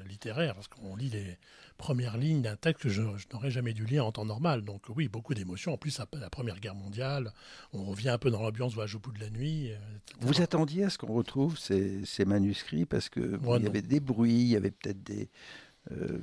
littéraire parce qu'on lit les, première ligne d'un texte que je, n'aurais jamais dû lire en temps normal. Donc oui, beaucoup d'émotions. En plus, la, Première Guerre mondiale, on revient un peu dans l'ambiance voyage au bout de la nuit. Euh, Vous attendiez à ce qu'on retrouve ces, manuscrits parce que y avait des bruits, il y avait peut-être des... Euh,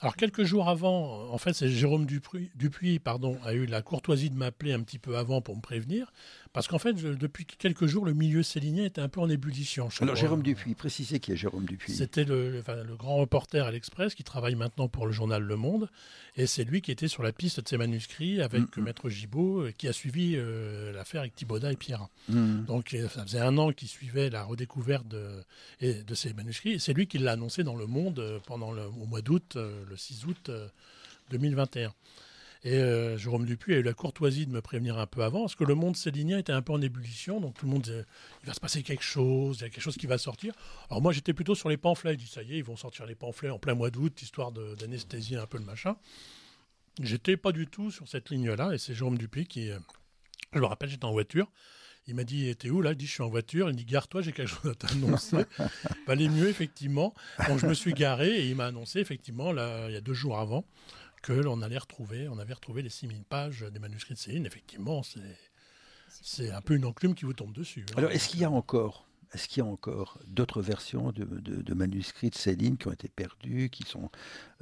Alors quelques jours avant, en fait, c'est Jérôme Dupuis, Dupuis, pardon, a eu la courtoisie de m'appeler un petit peu avant pour me prévenir, parce qu'en fait, depuis quelques jours, le milieu célinien était un peu en ébullition. Alors, Jérôme Dupuis, précisez qui est Jérôme Dupuis. C'était le, grand reporter à l'Express qui travaille maintenant pour le journal Le Monde. Et c'est lui qui était sur la piste de ses manuscrits avec mm-hmm. Maître Gibault, euh, qui a suivi euh, l'affaire avec Thibaudat et Pierre. Mm-hmm. Donc, euh, ça faisait un an qu'il suivait la redécouverte de, de ces manuscrits. Et c'est lui qui l'a annoncé dans Le Monde pendant au mois d'août, le 6 août 2021. Et euh, Jérôme Dupuis a eu la courtoisie de me prévenir un peu avant, parce que le monde célinien était un peu en ébullition, donc tout le monde disait, il va se passer quelque chose, il y a quelque chose qui va sortir. Alors moi j'étais plutôt sur les pamphlets, je dis ça y est, ils vont sortir les pamphlets en plein mois d'août, histoire d'anesthésier un peu le machin. J'étais pas du tout sur cette ligne-là, et c'est Jérôme Dupuis qui, euh, je le rappelle, j'étais en voiture, il m'a dit, t'es où là Je dis, je suis en voiture. Il dit, gare-toi, j'ai quelque chose à t'annoncer. Valait mieux, effectivement. Donc, je me suis garé et il m'a annoncé, effectivement, là, il y a deux jours avant, que l'on allait retrouver, on avait retrouvé les 6000 pages des manuscrits de Céline. Effectivement, c'est un peu une enclume qui vous tombe dessus. Hein. Alors, est-ce qu'il y a encore est-ce qu'il y a encore d'autres versions de, de, de, manuscrits de Céline qui ont été perdus, qui sont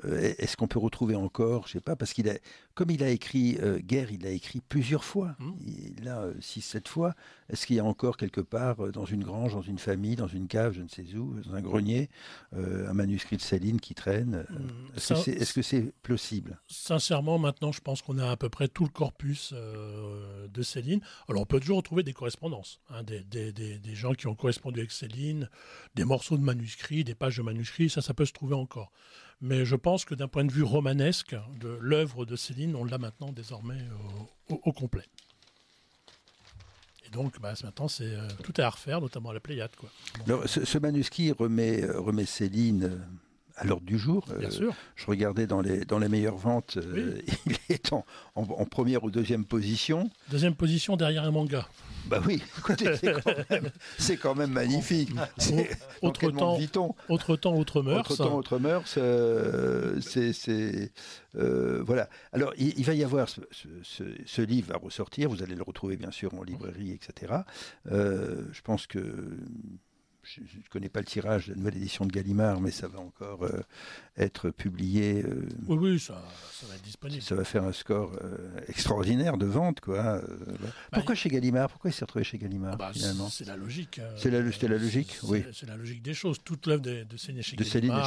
euh, est-ce qu'on peut retrouver encore Je sais pas, parce qu'il a, comme il a écrit euh, Guerre, il l'a écrit plusieurs fois. Mmh. Là, Il a 6-7 fois. Est-ce qu'il y a encore quelque part, euh, dans une grange, dans une famille, dans une cave, je ne sais où, dans un grenier, un manuscrit de Céline qui traîne mmh. Est-ce que c'est possible Sincèrement, maintenant, je pense qu'on a à peu près tout le corpus de Céline. Alors, on peut toujours retrouver des correspondances, hein, des, des, gens qui ont correspondu avec Céline, des morceaux de manuscrits, des pages de manuscrits, ça, ça peut se trouver encore. Mais je pense que d'un point de vue romanesque, de l'œuvre de Céline, on l'a maintenant désormais euh, au, complet. Et donc, bah, maintenant, c'est euh, tout est à refaire, notamment à la Pléiade. Quoi. ce, manuscrit remet, euh, remet Céline à l'ordre du jour. Euh, sûr. Je regardais dans les, meilleures ventes, euh, il est en, première ou deuxième position. Deuxième position derrière un manga. Bah oui, écoutez, c'est quand, même magnifique. autre, temps, autre temps, autre mœurs. Autre temps, autre mœurs. Euh, c'est voilà. Alors, il, va y avoir ce, ce, livre va ressortir. Vous allez le retrouver bien sûr en librairie, etc. je pense que je ne connais pas le tirage de la nouvelle édition de Gallimard, mais ça va encore euh, être publié. Euh, oui, oui, ça, ça, va être disponible. Ça va faire un score euh, extraordinaire de vente, quoi. Bah, Pourquoi chez Gallimard Pourquoi il s'est retrouvé chez Gallimard ah bah, finalement C'est la logique. Hein. C'est la, la, logique, oui. C'est la logique des choses. Toute l'œuvre de, de Céline chez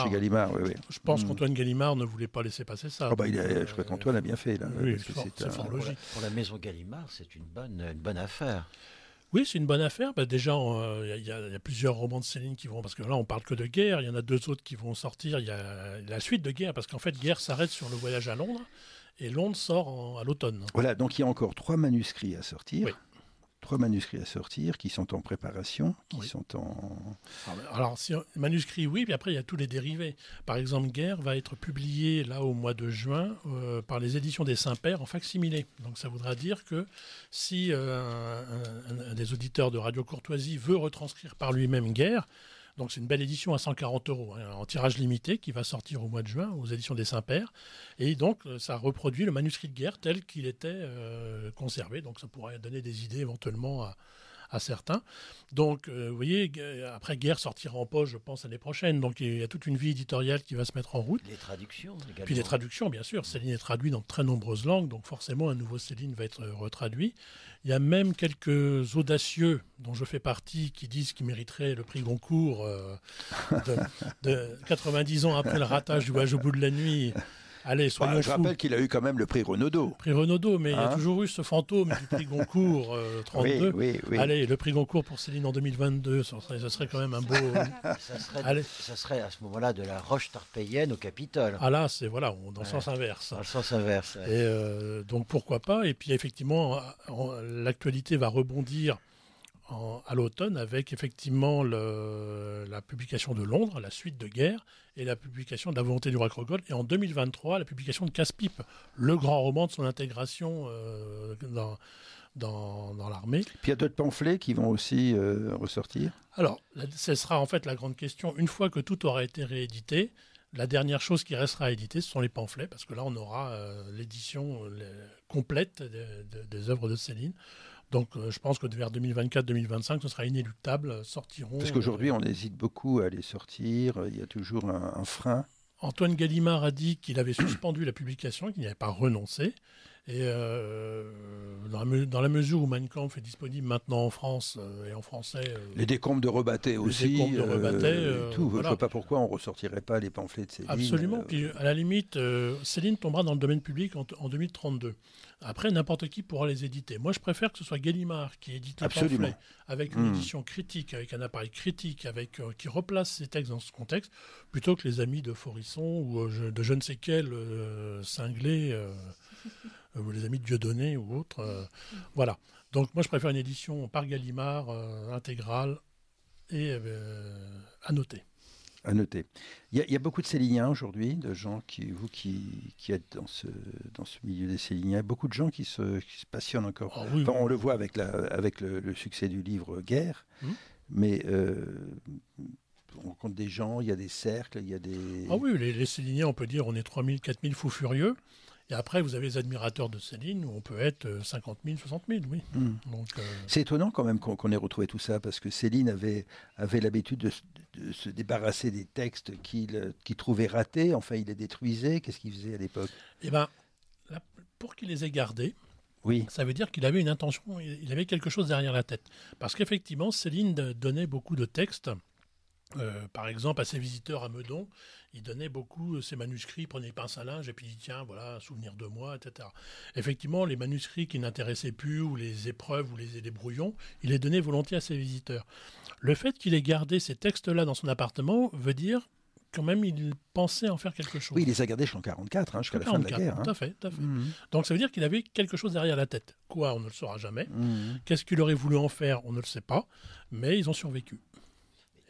Gallimard. oui, oui. Je pense mm. qu'Antoine Gallimard ne voulait pas laisser passer ça. Ah bah, je crois qu'Antoine a bien fait là. Oui, c'est fort, logique. Pour la, maison Gallimard, c'est une bonne, une bonne affaire. Oui, c'est une bonne affaire. Bah, déjà, euh, il y, a plusieurs romans de Céline qui vont, parce que là, on parle que de guerre. Il y en a deux autres qui vont sortir. Il y a la suite de guerre, parce qu'en fait, guerre s'arrête sur le voyage à Londres. Et Londres sort à l'automne. Voilà, donc il y a encore trois manuscrits à sortir manuscrits à sortir, qui sont en préparation, qui sont en... Ah ben, alors, si oui, puis après, il y a tous les dérivés. Par exemple, Guerre va être publié, là, au mois de juin, euh, par les éditions des saint pères en facsimilé. Donc, ça voudra dire que si euh, un, des auditeurs de Radio Courtoisie veut retranscrire par lui-même Guerre, donc c'est une belle édition à 140 euros, hein, en tirage limité, qui va sortir au mois de juin aux éditions des Saints-Pères. Et donc euh, ça reproduit le manuscrit de guerre tel qu'il était euh, conservé. Donc ça pourrait donner des idées éventuellement à, à certains. Donc, euh, vous voyez, après Guerre sortira en poche, je pense, l'année prochaine. Donc, il y a toute une vie éditoriale qui va se mettre en route. Les traductions également. Puis les traductions, bien sûr. Céline est traduit dans de très nombreuses langues, donc forcément, un nouveau Céline va être euh, retraduit. Il y a même quelques audacieux dont je fais partie qui disent qu'ils mériteraient le prix Goncourt euh, de, de, 90 ans après le ratage du Voyage au bout de la nuit. Allez, bah, Je rappelle qu'il a eu quand même le prix Renaudot. prix Renaudot, mais il y a hein toujours eu ce fantôme du prix Goncourt 32. Euh, Allez, le prix Goncourt pour Céline en 2022, ce serait, quand même un beau. ça, hein. serait, serait à ce moment-là de la roche tarpeyenne au Capitole. Ah là, c'est voilà, dans le sens inverse. Dans le sens inverse. Et euh, donc pourquoi pas Et puis effectivement, l'actualité va rebondir à l'automne avec effectivement la publication de Londres, la suite de guerre, et la publication de La volonté du roi Crocodile, et en 2023, la publication de Casse-Pipe, le grand roman de son intégration euh, dans, dans, l'armée. Puis il y a d'autres pamphlets qui vont aussi euh, ressortir Alors, ce sera en fait la grande question. Une fois que tout aura été réédité, la dernière chose qui restera à éditer, ce sont les pamphlets, parce que là, on aura euh, l'édition complète des œuvres de Céline. Donc euh, je pense que vers 2024-2025, ce sera inéluctable, euh, sortiront. Parce euh, qu'aujourd'hui, on hésite beaucoup à les sortir, il y a toujours un, frein. Antoine Gallimard a dit qu'il avait suspendu la publication, qu'il n'y avait pas renoncé. Et euh, dans, la mesure où Mein Kampf est disponible maintenant en France euh, et en français. Euh, les décombres de Rebatté aussi. Les décombres de Je ne vois pas pourquoi on ne ressortirait pas les pamphlets de Céline. Absolument. Puis à la limite, Céline tombera dans le domaine public en, 2032. Après, n'importe qui pourra les éditer. Moi, je préfère que ce soit Gallimard qui édite les pamphlets avec une hmm. édition critique, avec un appareil critique, avec, qui replace ses textes dans ce contexte, plutôt que les amis de Forisson ou de je ne sais quel cinglé vous euh, les amis Dieu Dieudonné ou autre. Euh, mm. Voilà. Donc moi, je préfère une édition par Gallimard euh, intégrale et À noter. à noter il y, a beaucoup de Céliniens aujourd'hui, de gens qui, vous qui, qui êtes dans ce, dans ce milieu des Céliniens, beaucoup de gens qui se, passionnent encore. Ah on le voit avec, la, avec le, succès du livre Guerre, mmh. mais on rencontre des gens, il y a des cercles, il y a des... Ah oui, les, les Céliniens, on peut dire, on est 3000, 4000 fous furieux. Et après, vous avez les admirateurs de Céline, où on peut être 50 000, 60 000, oui. Hmm. Euh, C'est étonnant quand même qu'on ait retrouvé tout ça, parce que Céline avait, avait l'habitude de, se débarrasser des textes euh, qu'il trouvait ratés, enfin il les détruisait, qu'est-ce qu'il faisait à l'époque Eh bien, pour qu'il les ait gardés, oui. Ça veut dire qu'il avait une intention, il avait quelque chose derrière la tête. Parce qu'effectivement, Céline donnait beaucoup de textes euh, par exemple, à ses visiteurs à Meudon, il donnait beaucoup euh, ses manuscrits, prenait les à linge et puis il dit tiens, voilà, souvenir de moi, etc. Effectivement, les manuscrits qui n'intéressaient plus, ou les épreuves, ou les, les, brouillons, il les donnait volontiers à ses visiteurs. Le fait qu'il ait gardé ces textes-là dans son appartement veut dire quand même, il pensait en faire quelque chose. Oui, il les a gardés jusqu'en hein, 44, jusqu'à la fin de la guerre. Hein. Mmh. Donc ça veut dire qu'il avait quelque chose derrière la tête. Quoi, on ne le saura jamais. Mmh. Qu'est-ce qu'il aurait voulu en faire, on ne le sait pas. Mais ils ont survécu.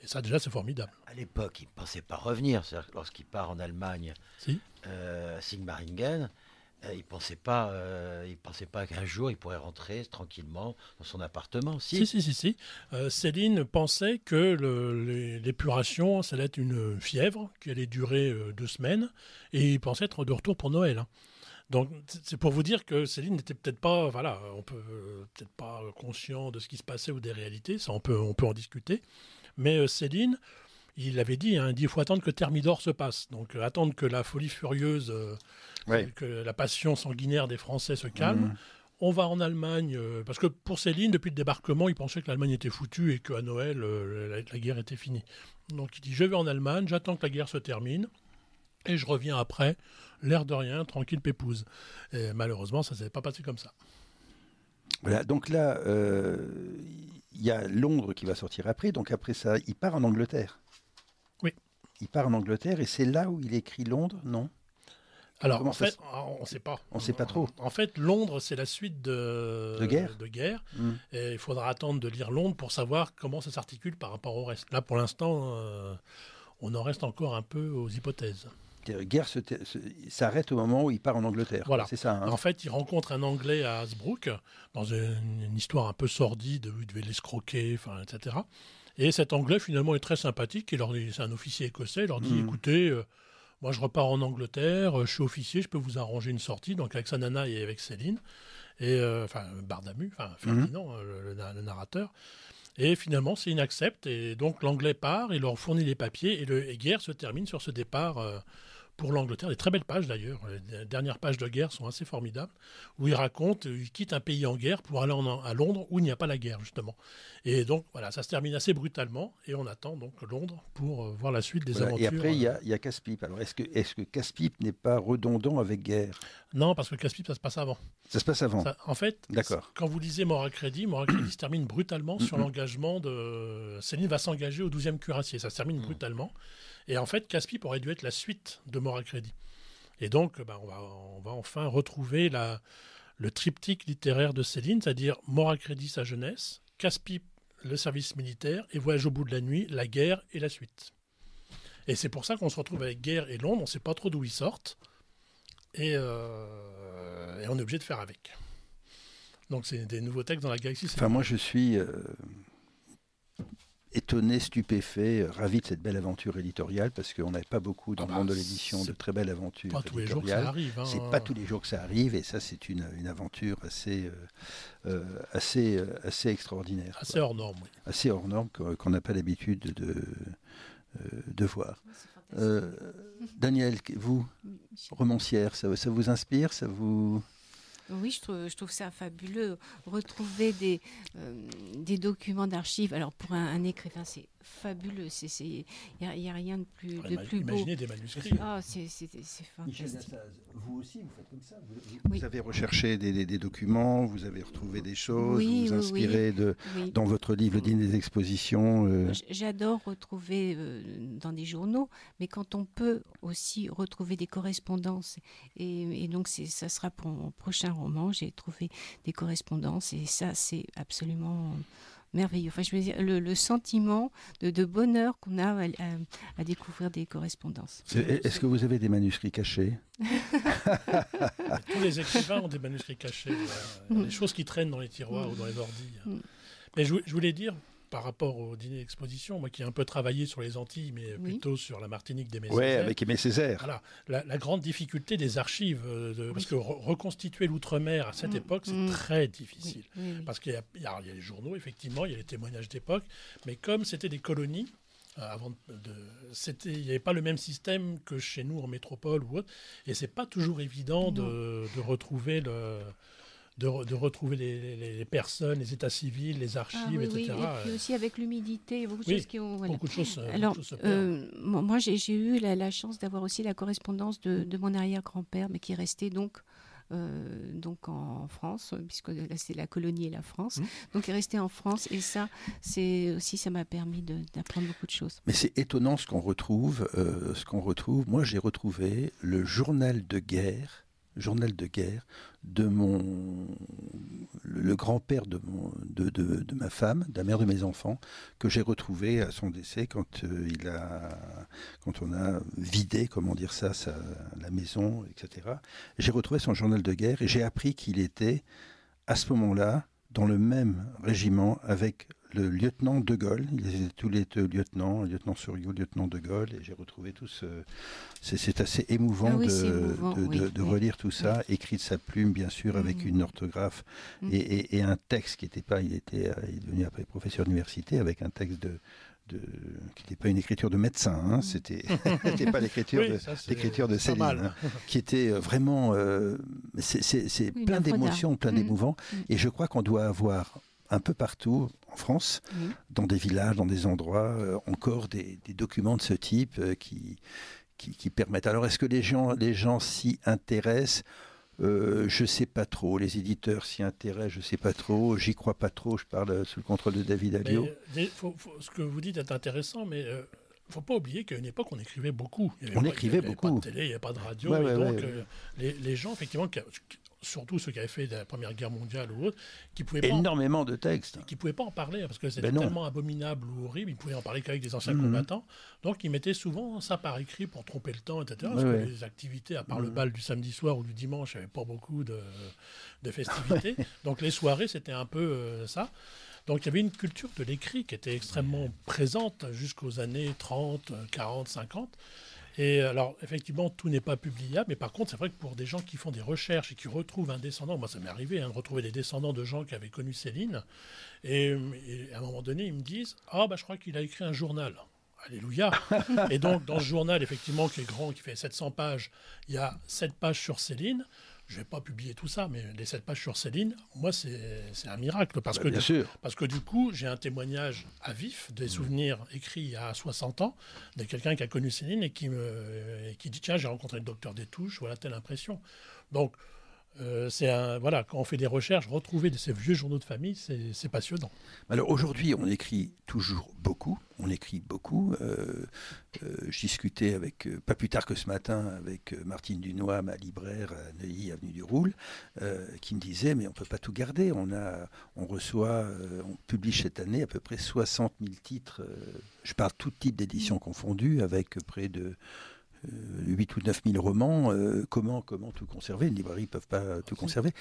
Et ça, déjà, c'est formidable. À l'époque, il ne pensait pas revenir. Lorsqu'il part en Allemagne, si. euh, Sigmaringen, euh, il ne pensait pas, euh, pas qu'un jour il pourrait rentrer tranquillement dans son appartement. Si, si, si, euh, Céline pensait que l'épuration, ça allait être une fièvre qui allait durer deux semaines, et il pensait être de retour pour Noël. Hein. Donc c'est pour vous dire que Céline n'était peut-être pas, voilà, on peut peut-être pas conscient de ce qui se passait ou des réalités. Ça, on peut, on peut en discuter. Mais euh, Céline, il avait hein, dit, il dit, faut attendre que Thermidor se passe. Donc euh, attendre que la folie furieuse, euh, que la passion sanguinaire des Français se calme. Mhm. On va en Allemagne, parce que pour Céline, depuis le débarquement, il pensait que l'Allemagne était foutue et qu'à Noël, la, guerre était finie. Donc il dit, je vais en Allemagne, j'attends que la guerre se termine. Et je reviens après, l'air de rien, tranquille pépouse. Et malheureusement, ça ne s'est pas passé comme ça. Voilà, donc là, il y a Londres qui va sortir après, donc après ça, il part en Angleterre. Oui. Il part en Angleterre et c'est là où il écrit Londres, non alors, en fait, ah, on ne sait pas. On ne sait pas trop. En fait, Londres, c'est la suite de, guerre. De guerre. Hmm. Et il faudra attendre de lire Londres pour savoir comment ça s'articule par rapport au reste. Là, pour l'instant, euh, on en reste encore un peu aux hypothèses. Euh, guerre s'arrête au moment où il part en Angleterre. Voilà. C'est ça. Hein. En fait, il rencontre un Anglais à Hasbrook, dans une, histoire un peu sordide où il devait l'escroquer, enfin, etc. Et cet Anglais, finalement, est très sympathique. C'est un officier écossais. Il leur dit hmm. écoutez, euh, moi, je repars en Angleterre, euh, je suis officier, je peux vous arranger une sortie, donc avec sa nana et avec Céline, et enfin, Bardamu, enfin, hmm. Ferdinand, le, narrateur. Et finalement, c'est inaccepte. Et donc, l'anglais part, il leur fournit les papiers, et, le, guerre se termine sur ce départ pour l'Angleterre, des très belles pages d'ailleurs. Les euh, dernières pages de guerre sont assez formidables, où il raconte, euh, il quitte un pays en guerre pour aller à Londres où il n'y a pas la guerre, justement. Et donc voilà, ça se termine assez brutalement, et on attend donc Londres pour euh, voir la suite des aventures. Et après, il y a, Alors est-ce que, est n'est pas redondant avec guerre Non, parce que casse ça se passe avant. Ça se passe avant. en fait, quand vous lisez Mora crédit, crédit se termine brutalement sur l'engagement de... Céline va s'engager au 12e cuirassier, ça se termine brutalement. Et en fait, Caspi aurait dû être la suite de Mort Crédit. Et donc, ben, on, va, enfin retrouver le triptyque littéraire de Céline, c'est-à-dire Mort Crédit, sa jeunesse, Caspi, le service militaire, et Voyage au bout de la nuit, la guerre et la suite. Et c'est pour ça qu'on se retrouve avec Guerre et Londres, on ne sait pas trop d'où ils sortent, euh, et, on est obligé de faire avec. Donc c'est des nouveaux textes dans la galaxie. Enfin, moi je suis euh, étonné, stupéfait, euh, ravi de cette belle aventure éditoriale, parce qu'on n'avait pas beaucoup dans ah le bah, monde de l'édition de très belles aventures. Pas tous les jours que ça arrive. Hein. C'est pas tous les jours que ça arrive, et ça, c'est une, aventure assez, euh, euh, assez, assez extraordinaire. Assez hors norme, Assez hors norme qu'on n'a pas l'habitude de, de voir. Daniel, vous, romancière, ça, ça vous inspire ça vous... Oui, je trouve, ça fabuleux. Retrouver des, euh, des documents d'archives, alors pour un écrivain, c'est fabuleux. Il n'y a, rien de plus, ah, plus imaginez des manuscrits. Ah, c'est fantastique. vous aussi, vous faites comme ça. Vous, avez recherché des, documents, vous avez retrouvé des choses, vous vous inspirez de, dans votre livre d'une des Expositions. Euh. J'adore retrouver euh, dans des journaux, mais quand on peut aussi retrouver des correspondances. Et, et donc, ça sera pour mon prochain roman. J'ai trouvé des correspondances et ça, c'est absolument merveilleux. Enfin, je veux dire, le, sentiment de, bonheur qu'on a à, découvrir des correspondances. Est-ce que vous avez des manuscrits cachés Tous les écrivains ont des manuscrits cachés, mm. des choses qui traînent dans les tiroirs ou dans les ordi. Mm. Mais je voulais dire, par rapport au dîner d'exposition, moi qui ai un peu travaillé sur les Antilles, mais plutôt sur la Martinique des Césaire. Oui, avec Aimé Césaire. Voilà, la, grande difficulté des archives, euh, parce que reconstituer l'outre-mer à cette mm. époque, c'est mm. très difficile. Parce qu'il y, a les journaux, effectivement, il y a les témoignages d'époque, mais comme c'était des colonies, euh, avant c'était, il n'y avait pas le même système que chez nous en métropole ou autre, et c'est pas toujours évident de, retrouver le, de, retrouver les, personnes, les états civils, les archives, ah etc. Et puis euh, aussi avec l'humidité, beaucoup de choses qui ont. Beaucoup de choses. Euh, Alors, euh, moi, j'ai eu la, chance d'avoir aussi la correspondance de, mon arrière-grand-père, mais qui restait donc. donc en France, puisque là c'est la colonie et la France. Mmh. Donc il est resté en France et ça, c'est aussi ça m'a permis d'apprendre beaucoup de choses. Mais c'est étonnant ce qu'on retrouve, ce qu'on retrouve. Moi j'ai retrouvé le journal de guerre journal de guerre de mon le grand-père de, mon, de, ma femme, de la mère de mes enfants, que j'ai retrouvé à son décès quand euh, il a quand on a vidé, comment dire ça, sa, la maison, etc. J'ai retrouvé son journal de guerre et j'ai appris qu'il était à ce moment-là dans le même régiment avec le lieutenant de Gaulle. tous les deux lieutenants, lieutenant Suriot, lieutenant de Gaulle, et j'ai retrouvé tout ce. C'est assez émouvant, ah de, relire tout ça, écrit de sa plume, bien sûr, avec mm. une orthographe mm. et, un texte qui n'était pas. Il était, est devenu après professeur d'université avec un texte de, de, qui n'était pas une écriture de médecin, hein, mm. c'était pas l'écriture de, Céline, hein, qui était euh, vraiment, euh, c'est plein d'émotions, plein d'émouvants, et je crois qu'on doit avoir un peu partout en France, dans des villages, dans des endroits, euh, encore des, documents de ce type euh, qui, qui, permettent. Alors, est-ce que les gens les gens s'y intéressent Je euh, je sais pas trop. Les éditeurs s'y intéressent, je sais pas trop. J'y crois pas trop. Je parle sous le contrôle de David Alliot. ce que vous dites est intéressant, mais faut pas oublier qu'à une époque, on écrivait beaucoup. on pas, écrivait il n'y avait Pas de télé, il n'y avait pas de radio. donc, les, les, gens, effectivement, qui, surtout ceux qui avaient fait de la Première Guerre mondiale ou autre, qui pouvaient énormément de textes, qui pouvaient pas en parler parce que c'était ben tellement abominable ou horrible, ils pouvaient en parler qu'avec des anciens mhm. combattants. Donc ils mettaient souvent ça par écrit pour tromper le temps, etc. Parce que les activités, à part le mhm. bal du samedi soir ou du dimanche, il n'y avait pas beaucoup de, festivités. Donc les soirées, c'était un peu euh, ça. Donc il y avait une culture de l'écrit qui était extrêmement présente jusqu'aux années 30, 40, 50. Et alors, effectivement, tout n'est pas publiable, mais par contre, c'est vrai que pour des gens qui font des recherches et qui retrouvent un descendant, moi ça m'est arrivé hein, retrouver des descendants de gens qui avaient connu Céline, et, à un moment donné, ils me disent Ah, bah je crois qu'il a écrit un journal. Alléluia. Et donc, dans ce journal, effectivement, qui est grand, qui fait 700 pages, il y a 7 pages sur Céline je vais pas publier tout ça, mais les sept pages sur Céline, moi, c'est un miracle. Parce, bah, que, du, parce que du coup, j'ai un témoignage à vif, des souvenirs écrits à 60 ans, de quelqu'un qui a connu Céline et qui, me, qui dit Tiens, j'ai rencontré le docteur des touches, voilà telle impression. Donc, euh, c'est voilà, quand on fait des recherches, retrouver de ces vieux journaux de famille, c'est passionnant. Alors aujourd'hui, on écrit toujours beaucoup. On écrit beaucoup. Euh, euh, je discutais avec, pas plus tard que ce matin, avec Martine Dunois, ma libraire à Neuilly, avenue du Roule, qui me disait Mais on ne peut pas tout garder. On, a, on reçoit, on publie cette année à peu près 60 000 titres. je parle tout type d'édition confondue, avec près de 8 euh, ou 9 000 romans, euh, comment, comment tout conserver Les librairies ne peuvent pas tout conserver.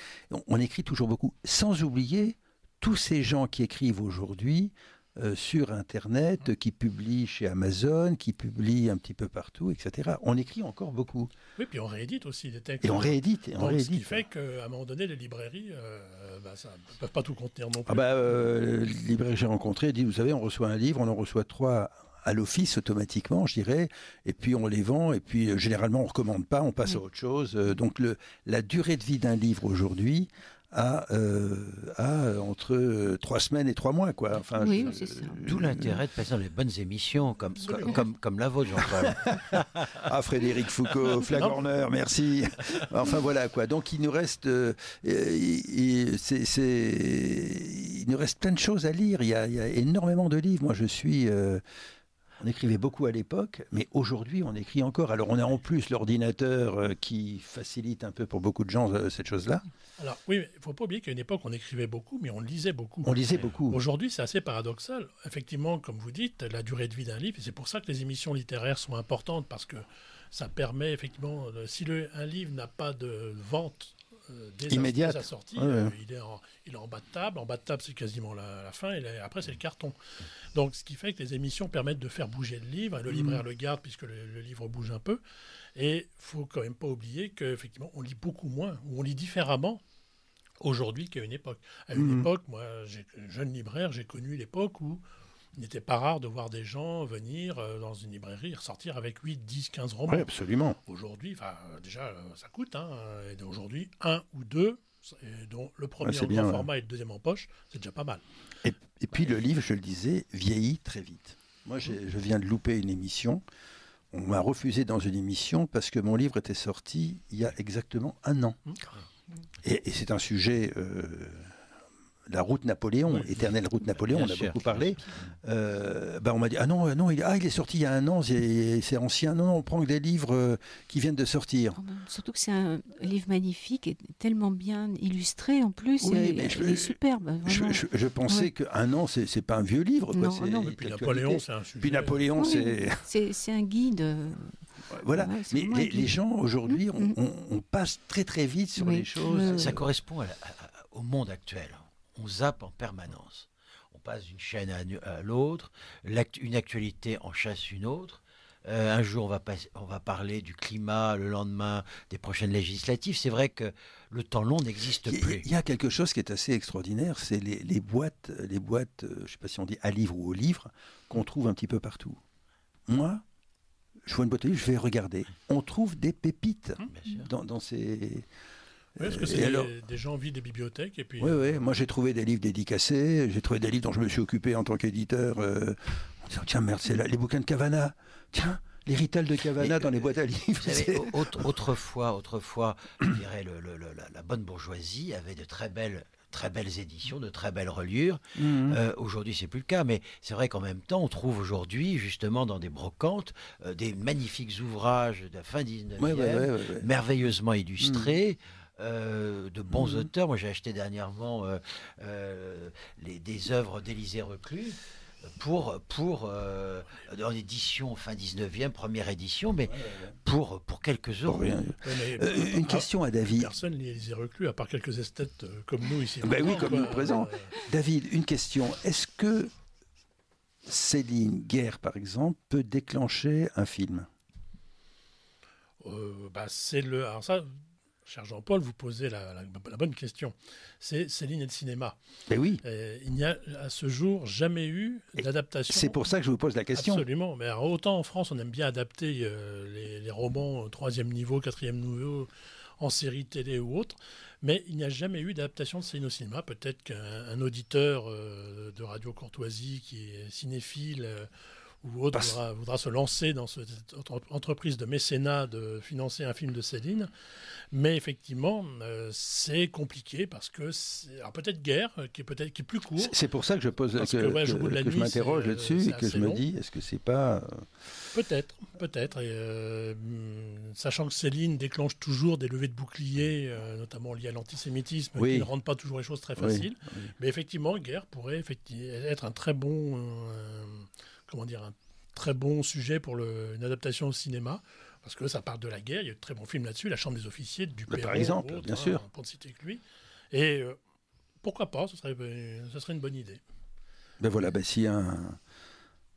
On, écrit toujours beaucoup, sans oublier tous ces gens qui écrivent aujourd'hui euh, sur Internet, qui publient chez Amazon, qui publient un petit peu partout, etc. On écrit encore beaucoup. Oui, puis on réédite aussi des textes. Et on réédite. on réédite. Ce qui fait qu'à un moment donné, les librairies bah, ne peuvent pas tout contenir non plus. Ah bah, que j'ai rencontré dit, vous savez, on reçoit un livre, on en reçoit trois à l'office automatiquement, je dirais, et puis on les vend, et puis euh, généralement on ne recommande pas, on passe à autre chose. Euh, donc le, la durée de vie d'un livre aujourd'hui a, euh, entre trois semaines et trois mois. Quoi. oui, c'est ça. D'où l'intérêt de passer dans les bonnes émissions, comme, comme, comme, la vôtre, Jean-Paul. ah, Frédéric Foucault, Flagorner, merci. Enfin voilà, quoi. Donc il nous reste, il, nous reste plein de choses à lire. il y a énormément de livres. Moi, je suis... On écrivait beaucoup à l'époque, mais aujourd'hui, on écrit encore. Alors, on a en plus l'ordinateur euh, qui facilite un peu pour beaucoup de gens euh, cette chose-là. Alors, oui, il ne faut pas oublier qu'à une époque, on écrivait beaucoup, mais on lisait beaucoup. On lisait beaucoup. Aujourd'hui, c'est assez paradoxal. Effectivement, comme vous dites, la durée de vie d'un livre, c'est pour ça que les émissions littéraires sont importantes, parce que ça permet, effectivement, euh, si un livre n'a pas de vente euh, immédiate. sa sortie. Euh, il, est en, bas de table. En bas de table, c'est quasiment la, fin. Et après, c'est le carton. Donc, ce qui fait que les émissions permettent de faire bouger le livre. Et le mm. libraire le garde puisque le, livre bouge un peu. Et faut quand même pas oublier qu'effectivement, on lit beaucoup moins ou on lit différemment aujourd'hui qu'à une époque. À une mm. époque, moi, jeune libraire, j'ai connu l'époque où il n'était pas rare de voir des gens venir euh, dans une librairie ressortir avec 8, 10, 15 romans. Oui, absolument. Aujourd'hui, euh, déjà, euh, ça coûte. Hein, aujourd'hui, un ou deux, dont le premier en format et le deuxième en poche, c'est déjà pas mal. Et, puis le livre, je le disais, vieillit très vite. Moi, je viens de louper une émission. On m'a refusé dans une émission parce que mon livre était sorti il y a exactement un an. Mmh. Et, c'est un sujet la route Napoléon, éternelle route Napoléon, on a beaucoup parlé. Euh, bah on m'a dit ah non euh, non il, ah, il est sorti il y a un an, c'est ancien. Non non, on prend que des livres euh, qui viennent de sortir. Oh, surtout que c'est un livre magnifique et tellement bien illustré en plus, il est superbe. Je, pensais qu'un an ce n'est pas un vieux livre. Puis Napoléon c'est un sujet. Puis Napoléon c'est un guide. Voilà, mais les, gens aujourd'hui, mm, mm. on, passe très très vite sur les choses. Ça correspond au monde actuel on zappe en permanence. On passe d'une chaîne à, l'autre, une actualité en chasse une autre. Euh, un jour, on va, parler du climat, le lendemain des prochaines législatives. C'est vrai que le temps long n'existe plus. Il y a quelque chose qui est assez extraordinaire, c'est les, boîtes, les boîtes, euh, je ne sais pas si on dit à livre ou au livre, qu'on trouve un petit peu partout. Moi, je vois une boîte livres, je vais regarder. On trouve des pépites dans ces parce que c'est des, alors... des, gens vivent des bibliothèques et puis. Oui, oui. Euh, moi, j'ai trouvé des livres dédicacés. J'ai trouvé des livres dont je me suis occupé en tant qu'éditeur. Euh, oh, tiens, merde, c'est les bouquins de Cavana. Tiens. les ritales de Cavana dans les euh, boîtes à livres. autrefois, autrefois, je dirais, la bonne bourgeoisie avait de très belles très belles éditions, de très belles reliures. Mmh. aujourd'hui, c'est plus le cas, mais c'est vrai qu'en même temps, on trouve aujourd'hui, justement, dans des brocantes, des magnifiques ouvrages de la fin 19e, merveilleusement illustrés, mmh. Euh, de bons mhm. auteurs. Moi, j'ai acheté dernièrement euh, euh, les, des œuvres d'Élisée Reclus pour, pour en édition fin 19e, première édition, mais pour, pour quelques autres. une question à David. Personne n'y reclus, à part quelques esthètes comme nous ici. Ben oui, comme nous présents. David, une question. Est-ce que Céline Guerre, par exemple, peut déclencher un film euh, bah, c'est le alors ça cher Jean-Paul, vous posez la, bonne question. C'est Céline et le cinéma. Mais oui. Euh, il n'y a à ce jour jamais eu d'adaptation. C'est pour ça que je vous pose la question. Absolument. Mais autant en France, on aime bien adapter euh, les, romans au troisième niveau, quatrième niveau, en série télé ou autre. Mais il n'y a jamais eu d'adaptation de Céline au cinéma. Peut-être qu'un auditeur euh, de Radio Courtoisie qui est cinéphile ou autre voudra, se lancer dans cette entreprise de mécénat de financer un film de Céline. Mais effectivement, euh, c'est compliqué parce que peut-être guerre euh, qui est peut-être qui est plus court. C'est pour ça que je pose que, que, je m'interroge euh, là-dessus et que je me dis est-ce que c'est pas peut-être peut-être sachant que Céline déclenche toujours des levées de boucliers notamment liées à l'antisémitisme qui ne rendent pas toujours les choses très faciles. Mais effectivement, guerre pourrait être un très bon comment dire, un très bon sujet pour le, une adaptation au cinéma, parce que ça part de la guerre, il y a de très bons films là-dessus, La Chambre des officiers, du Par exemple, bien hein, sûr. Pour ne citer que lui. Et euh, pourquoi pas, ce serait, euh, ce serait une bonne idée. Ben voilà, ben si un,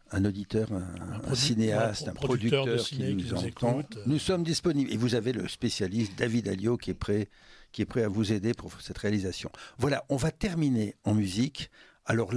un auditeur, un, cinéaste, un producteur, qui, nous entend, euh. nous sommes disponibles. Et vous avez le spécialiste David Alliot qui est prêt, qui est prêt à vous aider pour cette réalisation. Voilà, on va terminer en musique. Alors